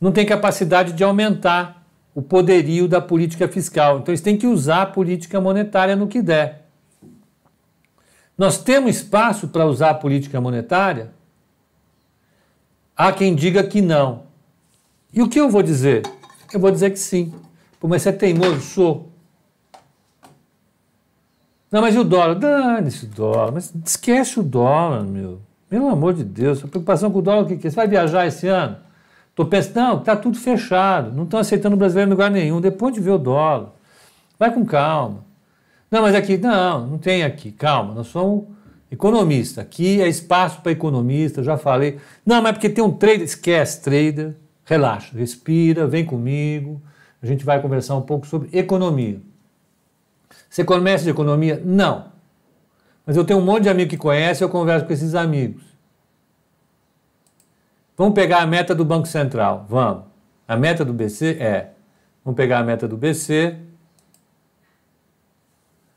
não tem capacidade de aumentar o poderio da política fiscal. Então, eles têm que usar a política monetária no que der. Nós temos espaço para usar a política monetária? Há quem diga que não. E o que eu vou dizer? Eu vou dizer que sim. Pô, mas você é teimoso? Sou. Não, mas e o dólar? Dane-se o dólar. Mas esquece o dólar, meu. Pelo amor de Deus. A preocupação com o dólar, o que é? Você vai viajar esse ano? Estou pensando, não, está tudo fechado, não estão aceitando o brasileiro em lugar nenhum, depois de ver o dólar. Vai com calma. Não, mas aqui, não, não tem aqui, calma, nós somos economista. Aqui é espaço para economista, já falei. Não, mas é porque tem um trader, esquece trader, relaxa, respira, vem comigo, a gente vai conversar um pouco sobre economia. Você conhece de economia? Não. Mas eu tenho um monte de amigo que conhece, eu converso com esses amigos. Vamos pegar a meta do Banco Central. Vamos. A meta do BC é. Vamos pegar a meta do BC.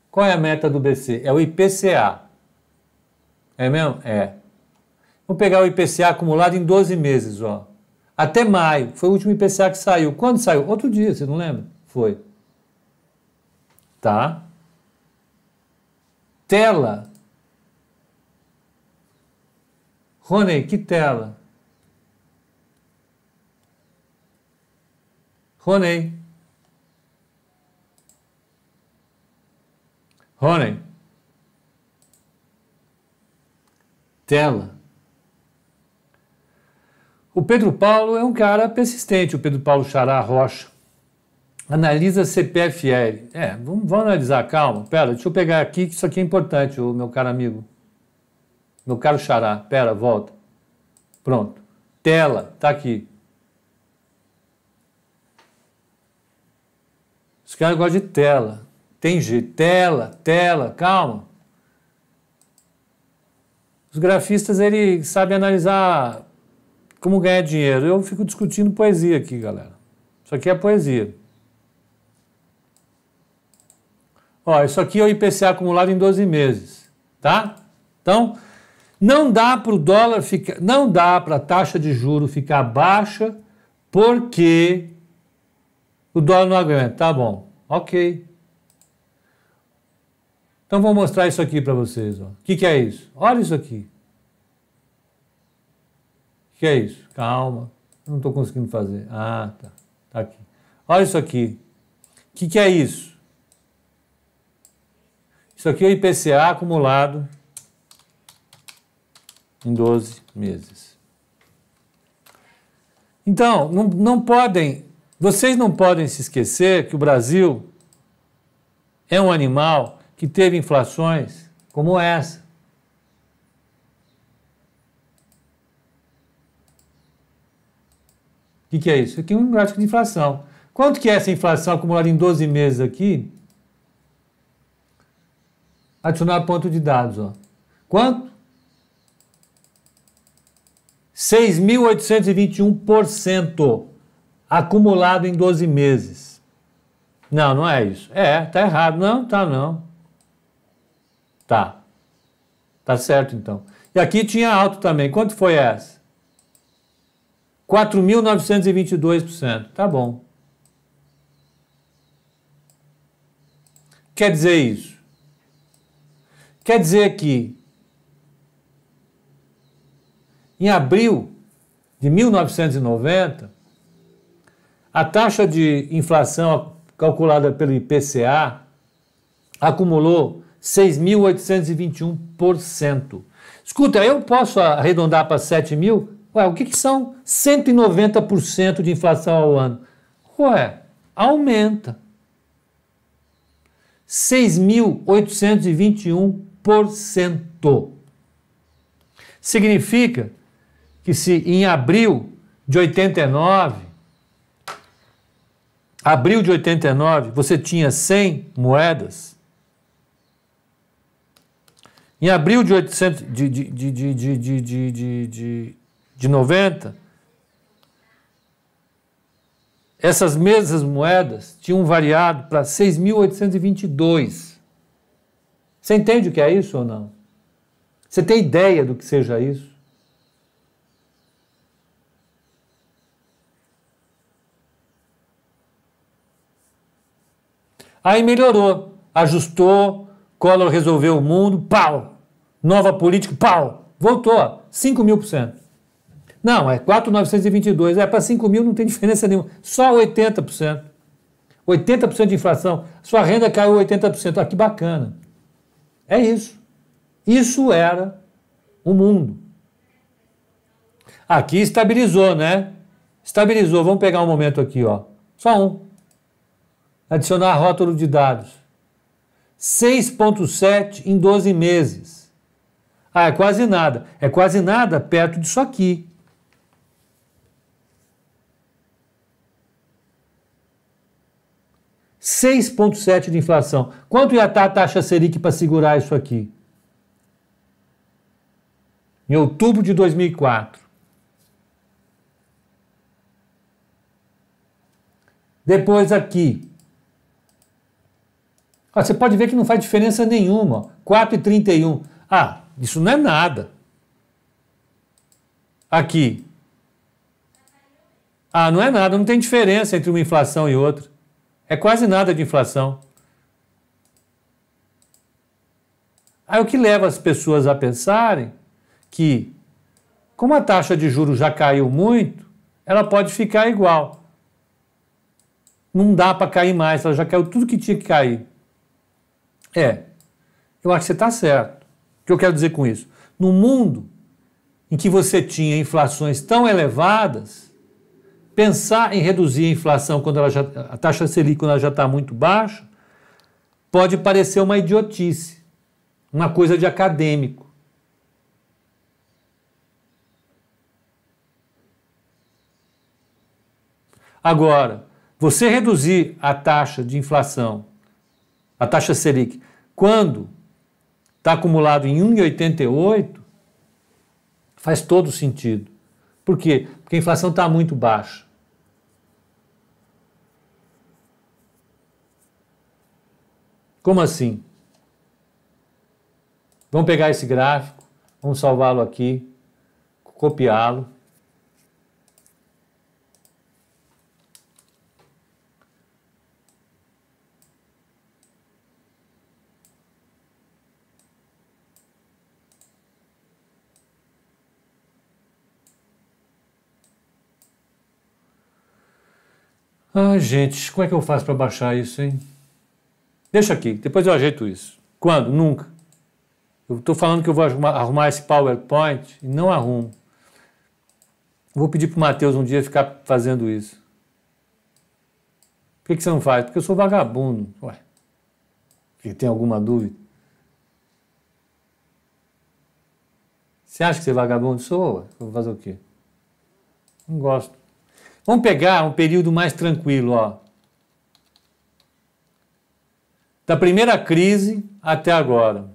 Qual é a meta do BC? É o IPCA. É mesmo? É. Vamos pegar o IPCA acumulado em 12 meses, ó. Até maio. Foi o último IPCA que saiu. Quando saiu? Outro dia, você não lembra? Foi. Tá? Tela. Rony, que tela? Rony. Rony. Tela. O Pedro Paulo é um cara persistente, o Pedro Paulo Xará Rocha. Analisa CPFL. É, vamos, vamos analisar, calma. Pera, deixa eu pegar aqui que isso aqui é importante, O meu caro amigo. Meu caro Xará. Pera, volta. Pronto. Tela, tá aqui. caras gostam de tela. Tem jeito. Tela, tela, calma. Os grafistas, ele sabe analisar como ganhar dinheiro. Eu fico discutindo poesia aqui, galera. Isso aqui é poesia. Ó, isso aqui é o IPCA acumulado em 12 meses, tá? Então, não dá para o dólar ficar, não dá para a taxa de juro ficar baixa porque o dólar não aguenta, tá bom. Ok. Então vou mostrar isso aqui para vocês. O que, que é isso? Olha isso aqui. O que é isso? Calma. Não estou conseguindo fazer. Ah, tá. Tá aqui. Olha isso aqui. O que, que é isso? Isso aqui é o IPCA acumulado em 12 meses. Então, não, não podem vocês não podem se esquecer que o Brasil é um animal que teve inflações como essa. O que, que, é isso? Aqui é um gráfico de inflação. Quanto que é essa inflação acumulada em 12 meses aqui? Adicionar ponto de dados. Ó. Quanto? 6.821% acumulado em 12 meses. Não, não é isso. É, tá errado. Não, tá não. Tá. Tá certo então. E aqui tinha alto também. Quanto foi essa? 4.922%. Tá bom. Quer dizer isso? Quer dizer que em abril de 1990 a taxa de inflação calculada pelo IPCA acumulou 6.821%. Escuta, eu posso arredondar para 7 mil? Ué, o que, que são 190% de inflação ao ano? Ué, aumenta. 6.821%. Significa que se em abril de 89 Abril de 89, você tinha 100 moedas. Em abril de, 800, de, 90, essas mesmas moedas tinham variado para 6.822. Você entende o que é isso ou não? Você tem ideia do que seja isso? Aí melhorou, ajustou, Collor resolveu o mundo, pau! Nova política, pau! Voltou, 5 mil por cento. Não, é 4,922, é para 5 mil não tem diferença nenhuma, só 80%. 80% de inflação, sua renda caiu 80%, olha ah, que bacana. É isso. Isso era o mundo. Aqui estabilizou, né? Estabilizou. Vamos pegar um momento aqui, ó. Só um. Adicionar rótulo de dados. 6,7 em 12 meses. Ah, é quase nada. É quase nada perto disso aqui. Seis ponto sete de inflação. Quanto ia estar a taxa Selic para segurar isso aqui? Em outubro de 2004. Depois aqui, ah, você pode ver que não faz diferença nenhuma. 4,31. Ah, isso não é nada. Aqui. Ah, não é nada, não tem diferença entre uma inflação e outra. É quase nada de inflação. Aí o que leva as pessoas a pensarem que, como a taxa de juros já caiu muito, ela pode ficar igual. Não dá para cair mais, ela já caiu tudo que tinha que cair. É, eu acho que você está certo. O que eu quero dizer com isso? No mundo em que você tinha inflações tão elevadas, pensar em reduzir a inflação quando ela já, a taxa Selic quando ela já está muito baixa pode parecer uma idiotice, uma coisa de acadêmico. Agora, você reduzir a taxa de inflação a taxa Selic, quando está acumulado em 1,88, faz todo sentido. Por quê? Porque a inflação está muito baixa. Como assim? Vamos pegar esse gráfico, vamos salvá-lo aqui, copiá-lo. Ah, gente, como é que eu faço para baixar isso, hein? Deixa aqui, depois eu ajeito isso. Quando? Nunca. Eu estou falando que eu vou arrumar, arrumar esse PowerPoint e não arrumo. Vou pedir para o Matheus um dia ficar fazendo isso. Por que, que você não faz? Porque eu sou vagabundo. Ué, porque tem alguma dúvida? Você acha que você é vagabundo? Sou, ué. Vou fazer o quê? Não gosto. Vamos pegar um período mais tranquilo, ó. Da primeira crise até agora.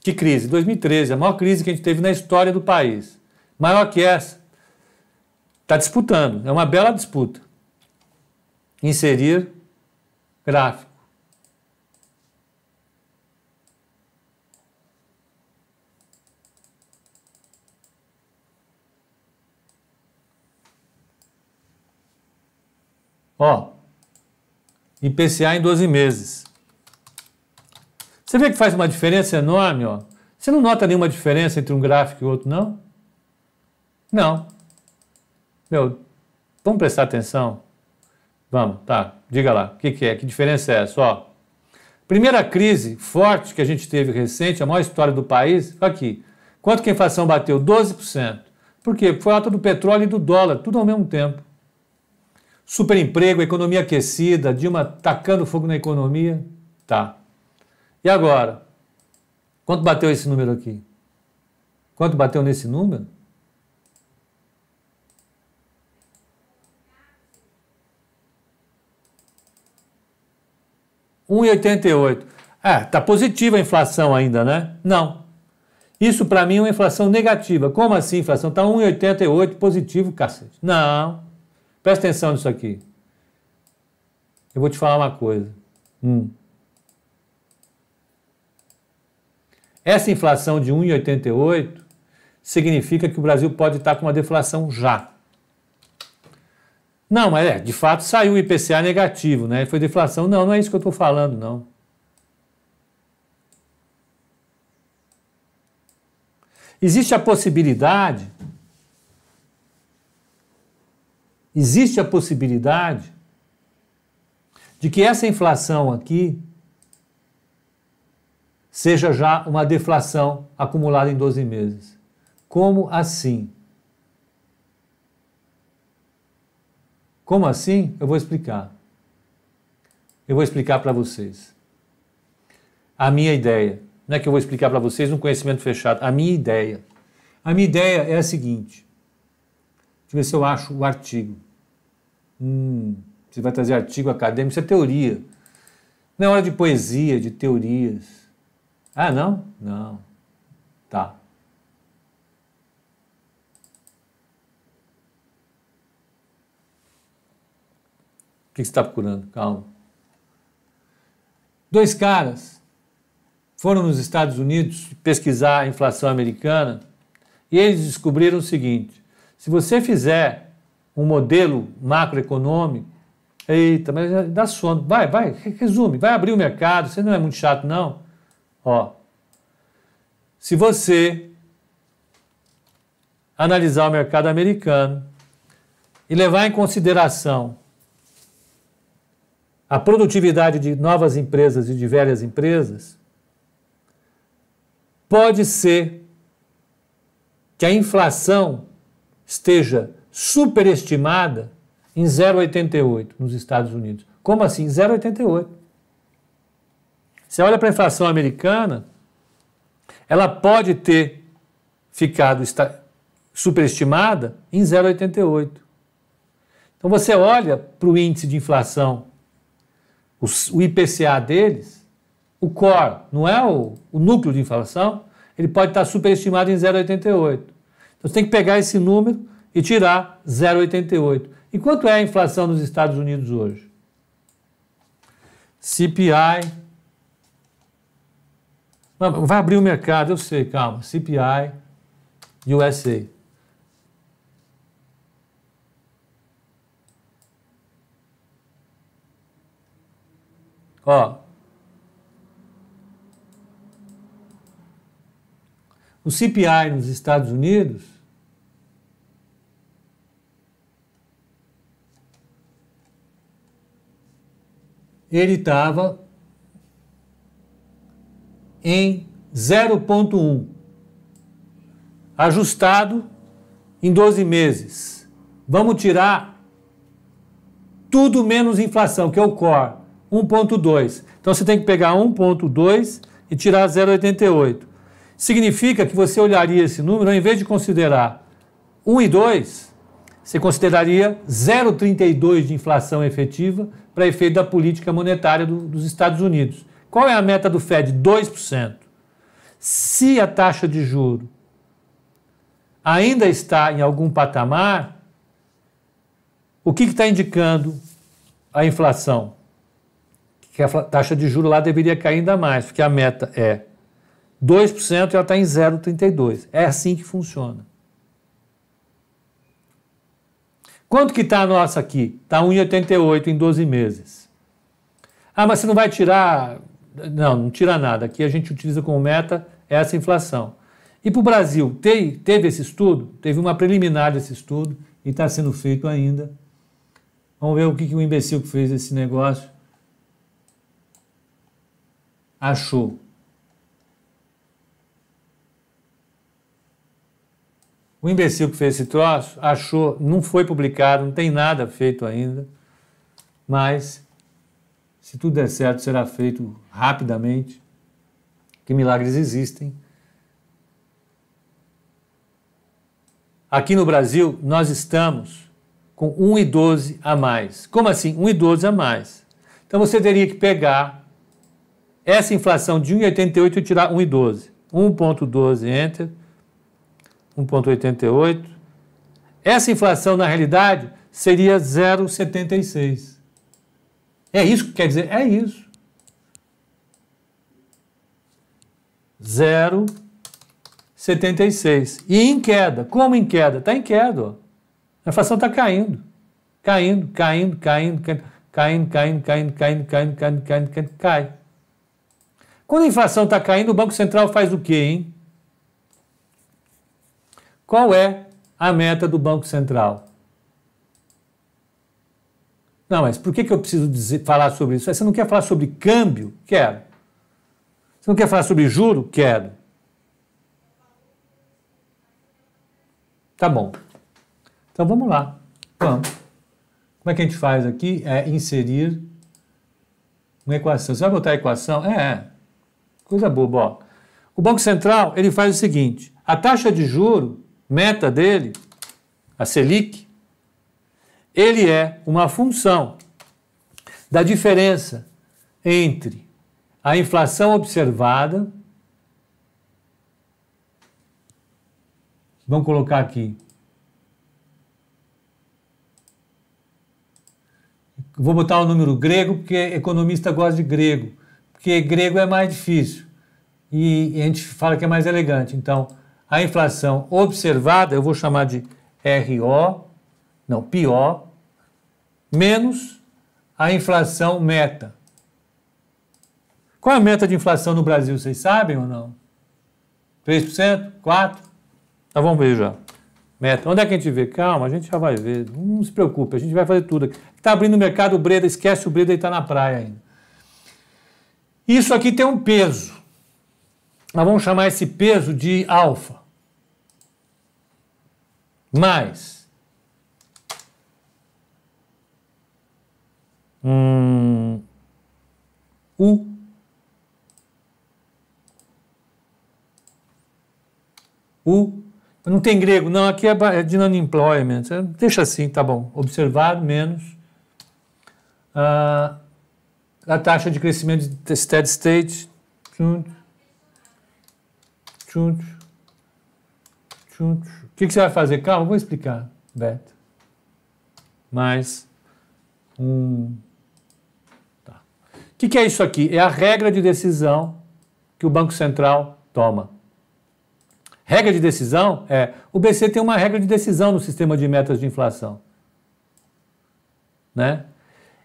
Que crise? 2013, a maior crise que a gente teve na história do país. Maior que essa. Está disputando, é uma bela disputa. Inserir gráfico. Ó, IPCA em 12 meses. Você vê que faz uma diferença enorme, ó. Você não nota nenhuma diferença entre um gráfico e outro, não? Não. Meu, vamos prestar atenção? Vamos, tá. Diga lá, o que, que é? Que diferença é essa? Ó, primeira crise forte que a gente teve recente, a maior história do país, aqui. Quanto que a inflação bateu? 12%. Por quê? Porque foi alta do petróleo e do dólar, tudo ao mesmo tempo. Superemprego, economia aquecida, Dilma tacando fogo na economia. Tá. E agora? Quanto bateu esse número aqui? Quanto bateu nesse número? Um ah, tá positiva a inflação ainda, né? Não. Isso para mim é uma inflação negativa. Como assim inflação? Tá 1,88 positivo, cacete. Não. Presta atenção nisso aqui. Eu vou te falar uma coisa. Hum. Essa inflação de 1,88 significa que o Brasil pode estar com uma deflação já. Não, mas é, de fato saiu o IPCA negativo, né? Foi deflação. Não, não é isso que eu estou falando, não. Existe a possibilidade existe a possibilidade de que essa inflação aqui seja já uma deflação acumulada em 12 meses. Como assim? Como assim? Eu vou explicar. Eu vou explicar para vocês. A minha ideia, não é que eu vou explicar para vocês um conhecimento fechado, a minha ideia. A minha ideia é a seguinte: Deixa eu ver se eu acho o artigo. Hum, você vai trazer artigo acadêmico, isso é teoria. Não é hora de poesia, de teorias. Ah, não? Não. Tá. O que você está procurando? Calma. Dois caras foram nos Estados Unidos pesquisar a inflação americana e eles descobriram o seguinte: se você fizer um modelo macroeconômico, eita, mas dá sono. Vai, vai, resume, vai abrir o mercado, você não é muito chato, não. Ó, se você analisar o mercado americano e levar em consideração a produtividade de novas empresas e de velhas empresas, pode ser que a inflação esteja superestimada em 0,88 nos Estados Unidos. Como assim? 0,88. Você olha para a inflação americana, ela pode ter ficado superestimada em 0,88. Então você olha para o índice de inflação, o IPCA deles, o core, não é o, o núcleo de inflação, ele pode estar superestimado em 0,88. Então você tem que pegar esse número e tirar 0,88. E quanto é a inflação nos Estados Unidos hoje? CPI. Vai abrir o mercado, eu sei, calma. CPI USA. Ó. O CPI nos Estados Unidos ele estava em 0,1, ajustado em 12 meses. Vamos tirar tudo menos inflação, que é o core, 1,2. Então você tem que pegar 1,2 e tirar 0,88. Significa que você olharia esse número, ao invés de considerar 1 e 2, você consideraria 0,32 de inflação efetiva para efeito da política monetária do, dos Estados Unidos. Qual é a meta do Fed? 2%. Se a taxa de juro ainda está em algum patamar, o que está indicando a inflação? Que a taxa de juro lá deveria cair ainda mais, porque a meta é 2% e ela está em 0,32. É assim que funciona. Quanto que está a nossa aqui? Está 1,88 em 12 meses. Ah, mas você não vai tirar. Não, não tira nada. Aqui a gente utiliza como meta essa inflação. E para o Brasil, teve, teve esse estudo? Teve uma preliminar desse estudo e está sendo feito ainda. Vamos ver o que, que o imbecil que fez esse negócio achou. O imbecil que fez esse troço achou, não foi publicado, não tem nada feito ainda, mas se tudo der certo, será feito rapidamente, que milagres existem. Aqui no Brasil, nós estamos com 1,12 a mais. Como assim? 1,12 a mais. Então você teria que pegar essa inflação de 1,88 e tirar 1,12. 1,12, enter 1,88. Essa inflação, na realidade, seria 0,76. É isso que quer dizer? É isso. 0,76. E em queda. Como em queda? Está em queda. Ó. A inflação está caindo. Caindo, caindo, caindo, caindo, caindo, caindo, caindo, caindo, caindo, caindo, caindo, caindo, cai. Quando a inflação está caindo, o Banco Central faz o quê, hein? Qual é a meta do Banco Central? Não, mas por que, que eu preciso dizer, falar sobre isso? Você não quer falar sobre câmbio? Quero. Você não quer falar sobre juro? Quero. Tá bom. Então vamos lá. Vamos. Como é que a gente faz aqui? É inserir uma equação. Você vai botar a equação? É, é. Coisa boba, ó. O Banco Central, ele faz o seguinte. A taxa de juro meta dele, a Selic, ele é uma função da diferença entre a inflação observada, vamos colocar aqui, vou botar o número grego, porque economista gosta de grego, porque grego é mais difícil e a gente fala que é mais elegante. Então, a inflação observada, eu vou chamar de RO, não, PO, menos a inflação meta. Qual é a meta de inflação no Brasil, vocês sabem ou não? 3%? 4%? Tá, vamos ver já. Meta. Onde é que a gente vê? Calma, a gente já vai ver. Não se preocupe, a gente vai fazer tudo aqui. Está abrindo o mercado, o Breda, esquece o Breda e está na praia ainda. Isso aqui tem um peso. Nós vamos chamar esse peso de alfa. Mas. Hum, o. O. Não tem grego, não, aqui é, é de unemployment. É, deixa assim, tá bom. Observar menos. Ah, a taxa de crescimento de steady state. Junto. Junto. O que, é que, você vai fazer? Calma, vou explicar, Beto. Mais um. Tá. O que, que é isso aqui? É a regra de decisão que o Banco Central toma. Regra de decisão é. O BC tem uma regra de decisão no sistema de metas de inflação. Né?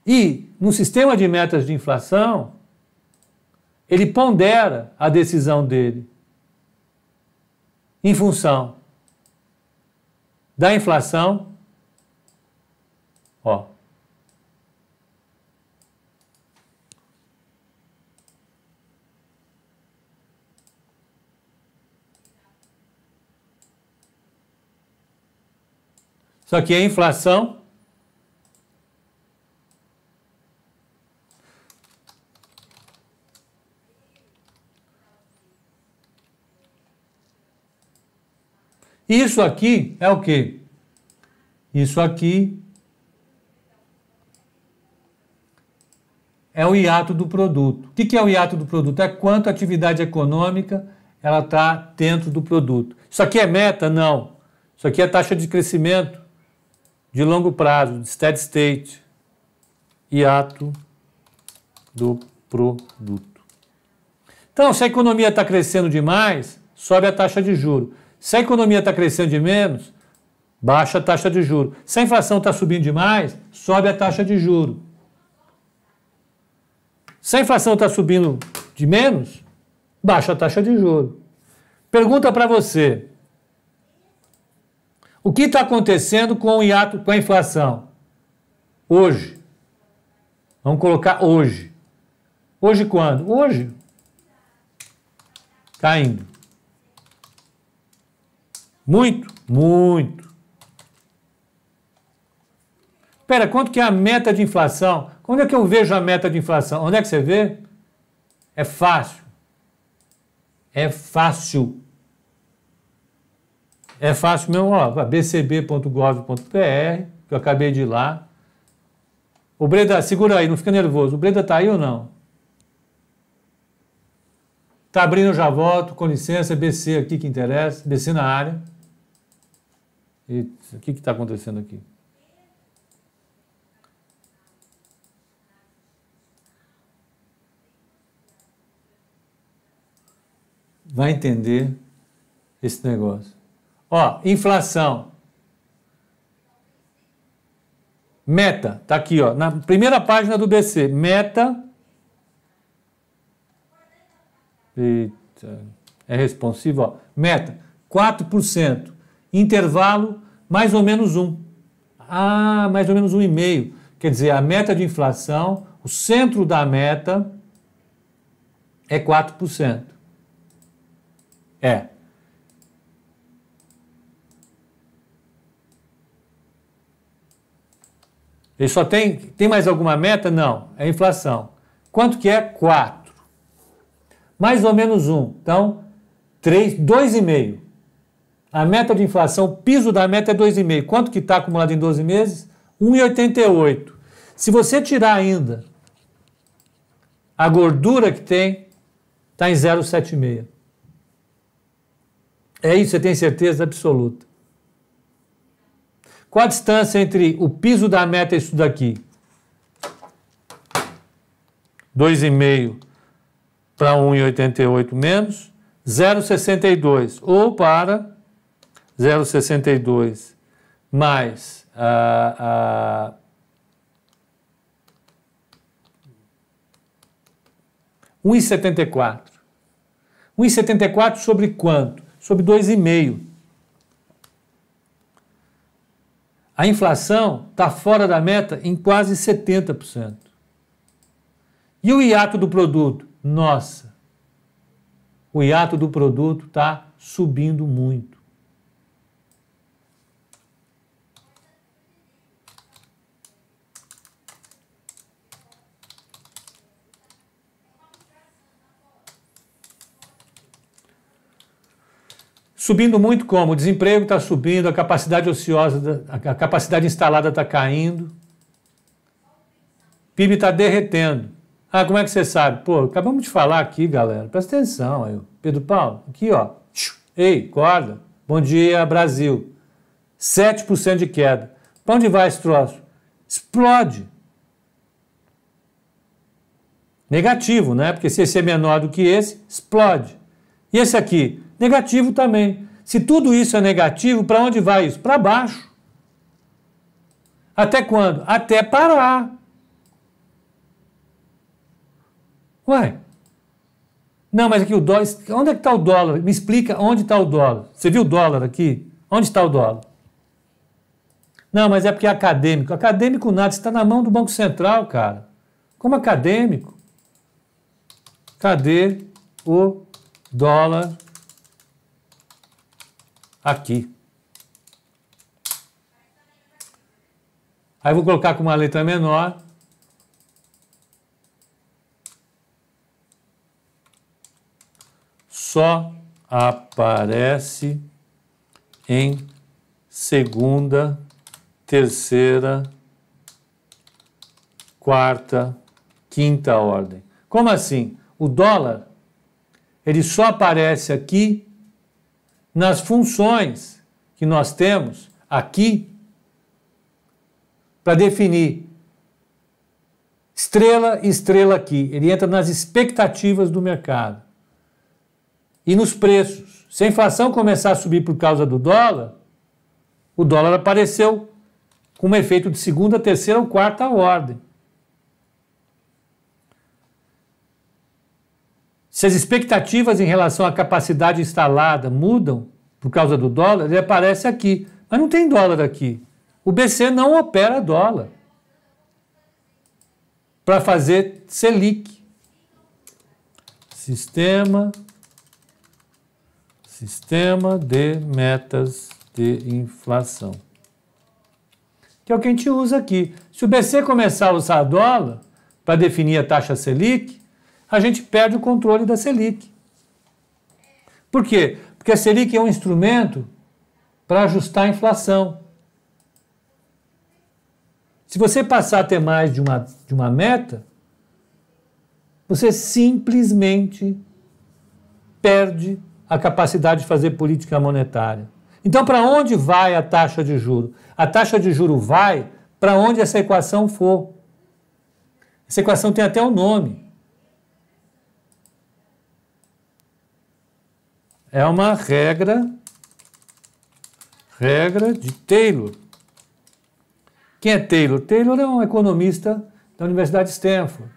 E no sistema de metas de inflação, ele pondera a decisão dele em função da inflação, ó. Só que a inflação Isso aqui é o quê? Isso aqui é o hiato do produto. O que é o hiato do produto? É quanto a atividade econômica ela está dentro do produto. Isso aqui é meta? Não. Isso aqui é taxa de crescimento de longo prazo, de steady state, hiato do produto. Então, se a economia está crescendo demais, sobe a taxa de juro. Se a economia está crescendo de menos, baixa a taxa de juro. Se a inflação está subindo demais, sobe a taxa de juro. Se a inflação está subindo de menos, baixa a taxa de juro. Pergunta para você: o que está acontecendo com o hiato, com a inflação hoje? Vamos colocar hoje. Hoje quando? Hoje. Caindo. Tá muito? Muito. Pera, quanto que é a meta de inflação? Onde é que eu vejo a meta de inflação? Onde é que você vê? É fácil. É fácil. É fácil mesmo, ó, bcb.gov.br, que eu acabei de ir lá. O Breda, segura aí, não fica nervoso. O Breda tá aí ou não? Tá abrindo, eu já volto. Com licença, BC aqui que interessa, BC na área. E o que está acontecendo aqui? Vai entender esse negócio. Ó, inflação. Meta, tá aqui, ó, na primeira página do BC. Meta. Eita, é responsivo, ó. Meta, 4% intervalo mais ou menos um. Ah, mais ou menos um e meio. Quer dizer, a meta de inflação, o centro da meta é 4%. É. Ele só tem. Tem mais alguma meta? Não. É inflação. Quanto que é? 4. Mais ou menos 1. Então, 3, 2,5. A meta de inflação, o piso da meta é 2,5. Quanto que está acumulado em 12 meses? 1,88. Se você tirar ainda a gordura que tem, está em 0,76. É isso, você tem certeza absoluta. Qual a distância entre o piso da meta e isso daqui? 2,5 para 1,88 menos 0,62 ou para 0,62 mais a, a 1,74. 1,74 sobre quanto? Sobre 2,5. A inflação está fora da meta em quase 70%. E o hiato do produto? Nossa, o hiato do produto está subindo muito. Subindo muito como? O desemprego está subindo, a capacidade ociosa, a capacidade instalada está caindo. O PIB está derretendo. Ah, como é que você sabe? Pô, acabamos de falar aqui, galera. Presta atenção aí. Pedro Paulo, aqui, ó. Ei, corda. Bom dia, Brasil. 7% de queda. Para onde vai esse troço? Explode. Negativo, né? Porque se esse é menor do que esse, explode. E esse aqui? Negativo também. Se tudo isso é negativo, para onde vai isso? Para baixo. Até quando? Até parar. Ué. Não, mas aqui o dólar. Onde é que está o dólar? Me explica onde está o dólar. Você viu o dólar aqui? Onde está o dólar? Não, mas é porque é acadêmico. Acadêmico nada, está na mão do Banco Central, cara. Como acadêmico? Cadê o dólar aqui. Aí vou colocar com uma letra menor. Só aparece em segunda, terceira, quarta, quinta ordem. Como assim? O dólar ele só aparece aqui nas funções que nós temos aqui para definir estrela estrela aqui. Ele entra nas expectativas do mercado e nos preços. Se a inflação começar a subir por causa do dólar, o dólar apareceu com um efeito de segunda, terceira ou quarta ordem. Se as expectativas em relação à capacidade instalada mudam por causa do dólar, ele aparece aqui. Mas não tem dólar aqui. O BC não opera dólar para fazer Selic. Sistema, sistema de metas de inflação. Que é o que a gente usa aqui. Se o BC começar a usar dólar para definir a taxa Selic, a gente perde o controle da Selic. Por quê? Porque a Selic é um instrumento para ajustar a inflação. Se você passar a ter mais de uma, de uma meta, você simplesmente perde a capacidade de fazer política monetária. Então, para onde vai a taxa de juro? A taxa de juro vai para onde essa equação for. Essa equação tem até um nome. É uma regra, regra de Taylor. Quem é Taylor? Taylor é um economista da Universidade de Stanford.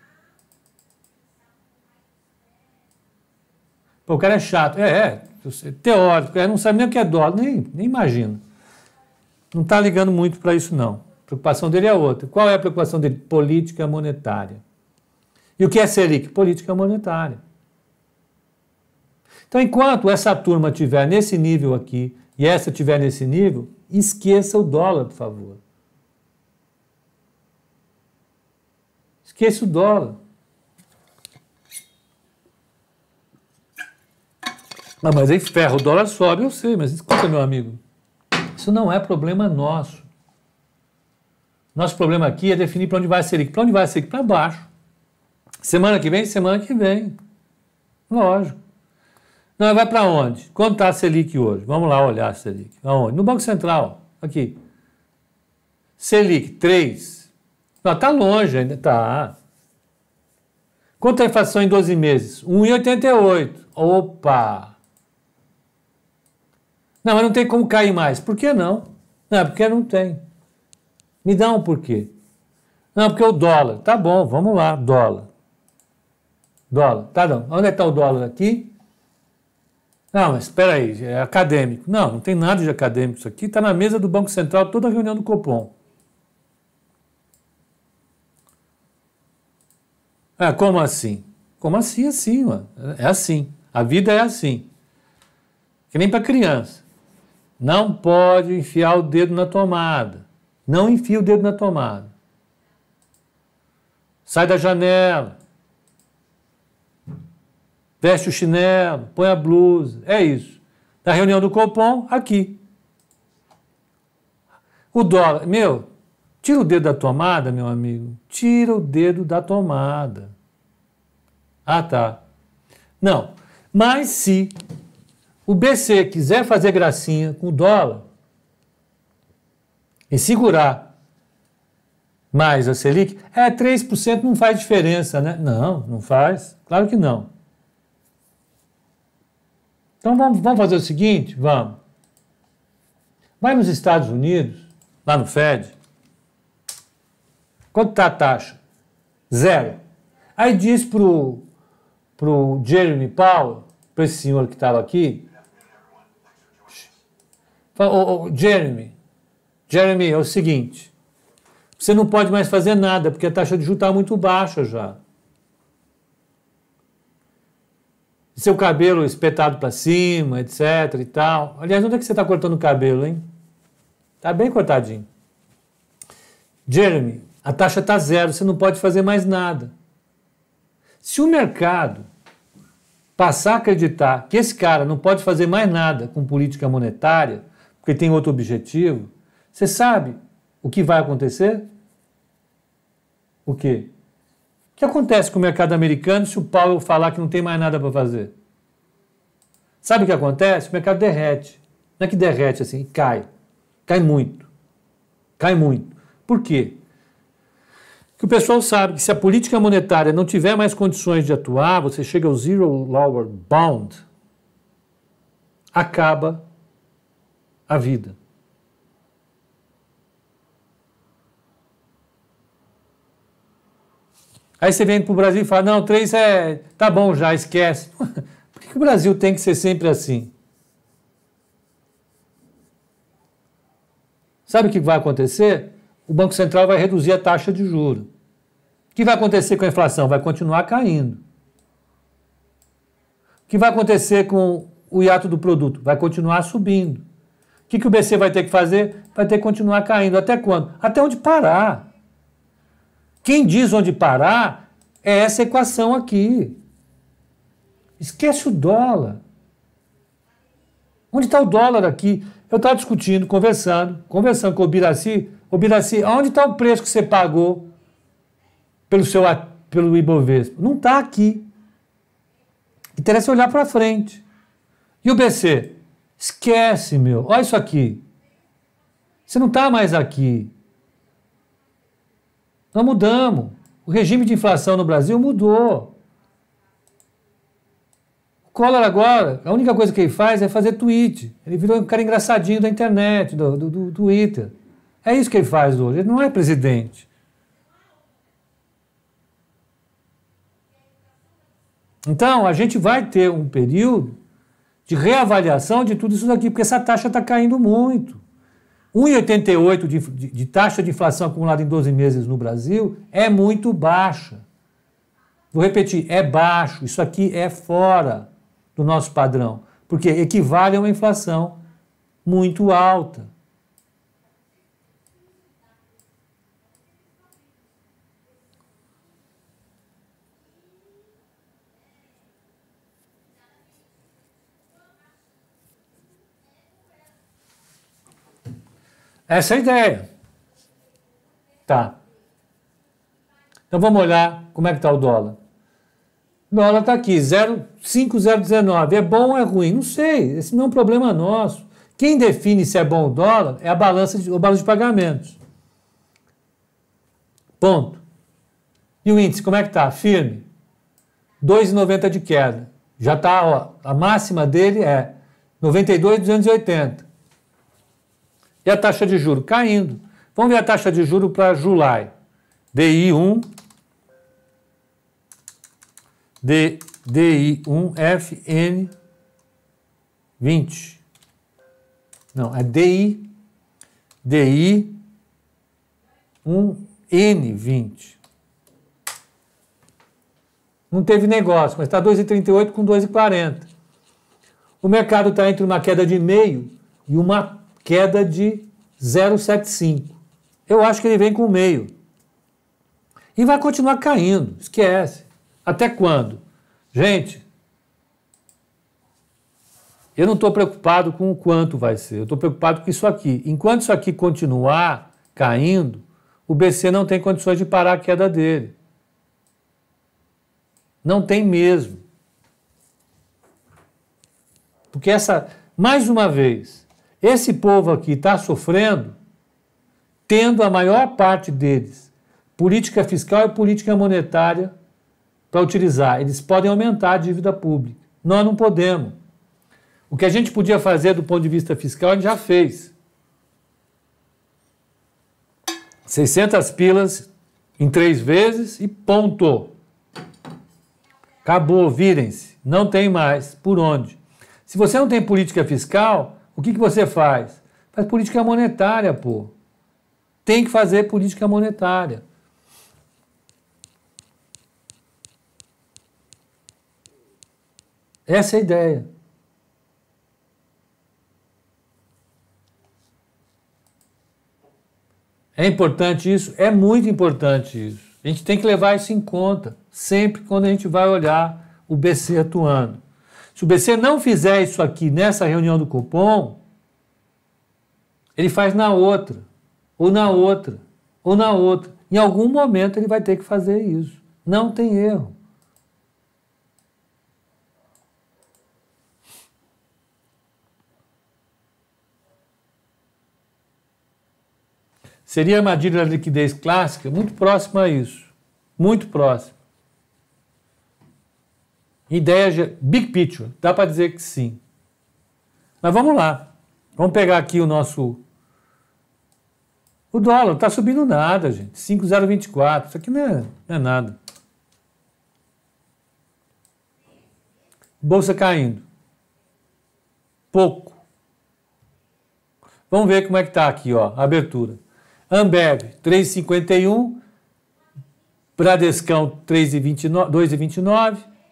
Pô, o cara é chato. É, é, é teórico. É, não sabe nem o que é dólar, nem, nem imagina. Não está ligando muito para isso, não. A preocupação dele é outra. Qual é a preocupação dele? Política monetária. E o que é Selic? Política monetária. Então, enquanto essa turma tiver nesse nível aqui e essa tiver nesse nível, esqueça o dólar, por favor. Esqueça o dólar. Ah, mas aí ferro, o dólar sobe, eu sei, mas escuta, meu amigo. Isso não é problema nosso. Nosso problema aqui é definir para onde vai a Selic. Para onde vai a Selic? Para baixo. Semana que vem, semana que vem. Lógico. Não, vai para onde? Quanto está a Selic hoje? Vamos lá olhar a Selic. Aonde? No Banco Central, aqui. Selic 3. Não, está longe ainda, está. Quanto a inflação em 12 meses? 1,88. Opa! Não, mas não tem como cair mais. Por que não? Não, é porque não tem. Me dá um porquê. Não, porque o dólar. Tá bom, vamos lá, dólar. Dólar, tá não. Onde é que está o dólar aqui? Não, mas espera aí, é acadêmico. Não, não tem nada de acadêmico isso aqui. Está na mesa do Banco Central toda a reunião do Copom. Ah, como assim? Como assim, é assim, mano? É assim. A vida é assim. Que nem para criança. Não pode enfiar o dedo na tomada. Não enfia o dedo na tomada. Sai da janela. Veste o chinelo, põe a blusa, é isso. Na reunião do Copom, aqui. O dólar, meu, tira o dedo da tomada, meu amigo. Tira o dedo da tomada. Ah, tá. Não. Mas se o BC quiser fazer gracinha com o dólar e segurar mais a Selic, é 3%, não faz diferença, né? Não, não faz. Claro que não. Então vamos, vamos fazer o seguinte? Vamos. Vai nos Estados Unidos, lá no Fed. Quanto está a taxa? Zero. Aí diz para o Jeremy Powell, para esse senhor que estava aqui, fala, oh, oh, Jeremy, Jeremy, é o seguinte, você não pode mais fazer nada, porque a taxa de juros está muito baixa já. seu cabelo espetado para cima, etc e tal. Aliás, onde é que você está cortando o cabelo, hein? Tá bem cortadinho. Jeremy, a taxa tá zero, você não pode fazer mais nada. Se o mercado passar a acreditar que esse cara não pode fazer mais nada com política monetária, porque tem outro objetivo, você sabe o que vai acontecer? O quê? que acontece com o mercado americano se o Powell falar que não tem mais nada para fazer? Sabe o que acontece? O mercado derrete. Não é que derrete assim, cai. Cai muito. Cai muito. Por quê? Que o pessoal sabe que se a política monetária não tiver mais condições de atuar, você chega ao zero lower bound, acaba a vida. Aí você vem para o Brasil e fala: não, três é. tá bom já, esquece. Por que, que o Brasil tem que ser sempre assim? Sabe o que vai acontecer? O Banco Central vai reduzir a taxa de juro. O que vai acontecer com a inflação? Vai continuar caindo. O que vai acontecer com o hiato do produto? Vai continuar subindo. O que, que o BC vai ter que fazer? Vai ter que continuar caindo. Até quando? Até onde parar. Quem diz onde parar é essa equação aqui. Esquece o dólar. Onde está o dólar aqui? Eu estava discutindo, conversando, conversando com o Biraci. O Biraci, onde está o preço que você pagou pelo seu pelo Ibovespa? Não está aqui. Interessa olhar para frente. E o BC? Esquece, meu. Olha isso aqui. Você não está mais aqui. Nós mudamos. O regime de inflação no Brasil mudou. O Collor agora, a única coisa que ele faz é fazer tweet. Ele virou um cara engraçadinho da internet, do, do, do Twitter. É isso que ele faz hoje. Ele não é presidente. Então, a gente vai ter um período de reavaliação de tudo isso daqui, porque essa taxa está caindo muito. 1,88 de, de, de, taxa de inflação acumulada em 12 meses no Brasil é muito baixa. Vou repetir, é baixo. Isso aqui é fora do nosso padrão, porque equivale a uma inflação muito alta. Essa é a ideia. Tá. Então vamos olhar como é que está o dólar. O dólar está aqui, 0,5019. É bom ou é ruim? Não sei, esse não é um problema nosso. Quem define se é bom o dólar é a balança de, o balanço de pagamentos. Ponto. E o índice, como é que está? Firme. 2,90 de queda. Já está, a máxima dele é 92,280. E a taxa de juro caindo. Vamos ver a taxa de juro para July. DI1, D, DI1FN 20. Não, é DI, DI1N20. Não teve negócio, mas está 2,38 com 2,40. O mercado está entre uma queda de meio e uma queda de 0,75. Eu acho que ele vem com meio. E vai continuar caindo, esquece. Até quando? Gente, eu não estou preocupado com o quanto vai ser, eu estou preocupado com isso aqui. Enquanto isso aqui continuar caindo, o BC não tem condições de parar a queda dele. Não tem mesmo. Porque essa, mais uma vez, esse povo aqui está sofrendo, tendo a maior parte deles política fiscal e política monetária para utilizar. Eles podem aumentar a dívida pública. Nós não podemos. O que a gente podia fazer do ponto de vista fiscal, a gente já fez. 600 pilas em três vezes e ponto. Acabou, virem-se. Não tem mais por onde. Se você não tem política fiscal, o que, que você faz? Faz política monetária, pô. Tem que fazer política monetária. Essa é a ideia. É importante isso? É muito importante isso. A gente tem que levar isso em conta sempre quando a gente vai olhar o BC atuando. Se o BC não fizer isso aqui nessa reunião do cupom, ele faz na outra, ou na outra, ou na outra. Em algum momento ele vai ter que fazer isso. Não tem erro. Seria a armadilha da liquidez clássica? Muito próxima a isso. Muito próximo. Ideia big picture, dá para dizer que sim. Mas vamos lá. Vamos pegar aqui o nosso. O dólar não está subindo nada, gente. 5,024. Isso aqui não é, não é nada. Bolsa caindo. Pouco. Vamos ver como é que está aqui, ó, a abertura. Ambev, 3,51. Bradescão, 2,29.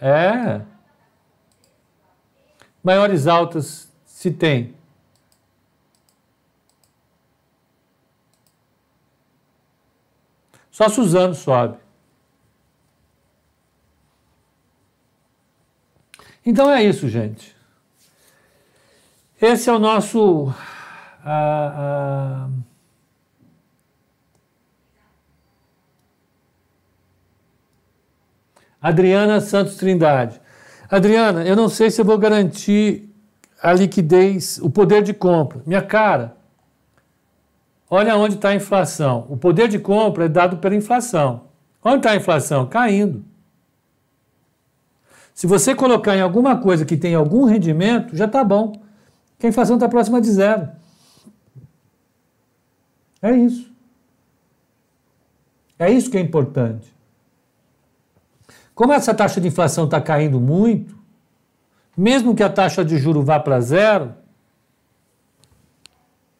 É. Maiores altas se tem. Só Suzano sobe. Então é isso, gente. Esse é o nosso. Ah, ah Adriana Santos Trindade. Adriana, eu não sei se eu vou garantir a liquidez, o poder de compra. Minha cara, olha onde está a inflação. O poder de compra é dado pela inflação. Onde está a inflação? Caindo. Se você colocar em alguma coisa que tem algum rendimento, já está bom. Porque a inflação está próxima de zero. É isso. É isso que é importante. Como essa taxa de inflação está caindo muito, mesmo que a taxa de juro vá para zero,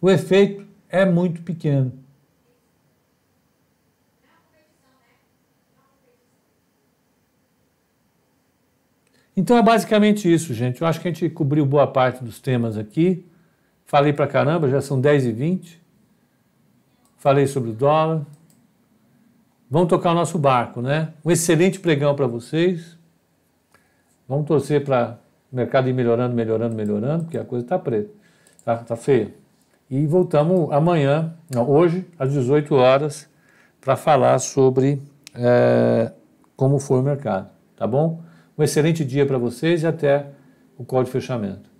o efeito é muito pequeno. Então é basicamente isso, gente. Eu acho que a gente cobriu boa parte dos temas aqui. Falei pra caramba, já são 10 e 20 Falei sobre o dólar. Vamos tocar o nosso barco, né? Um excelente pregão para vocês. Vamos torcer para o mercado ir melhorando, melhorando, melhorando, porque a coisa está preta, tá, tá feia. E voltamos amanhã, não, hoje, às 18 horas, para falar sobre é, como foi o mercado, tá bom? Um excelente dia para vocês e até o código de fechamento.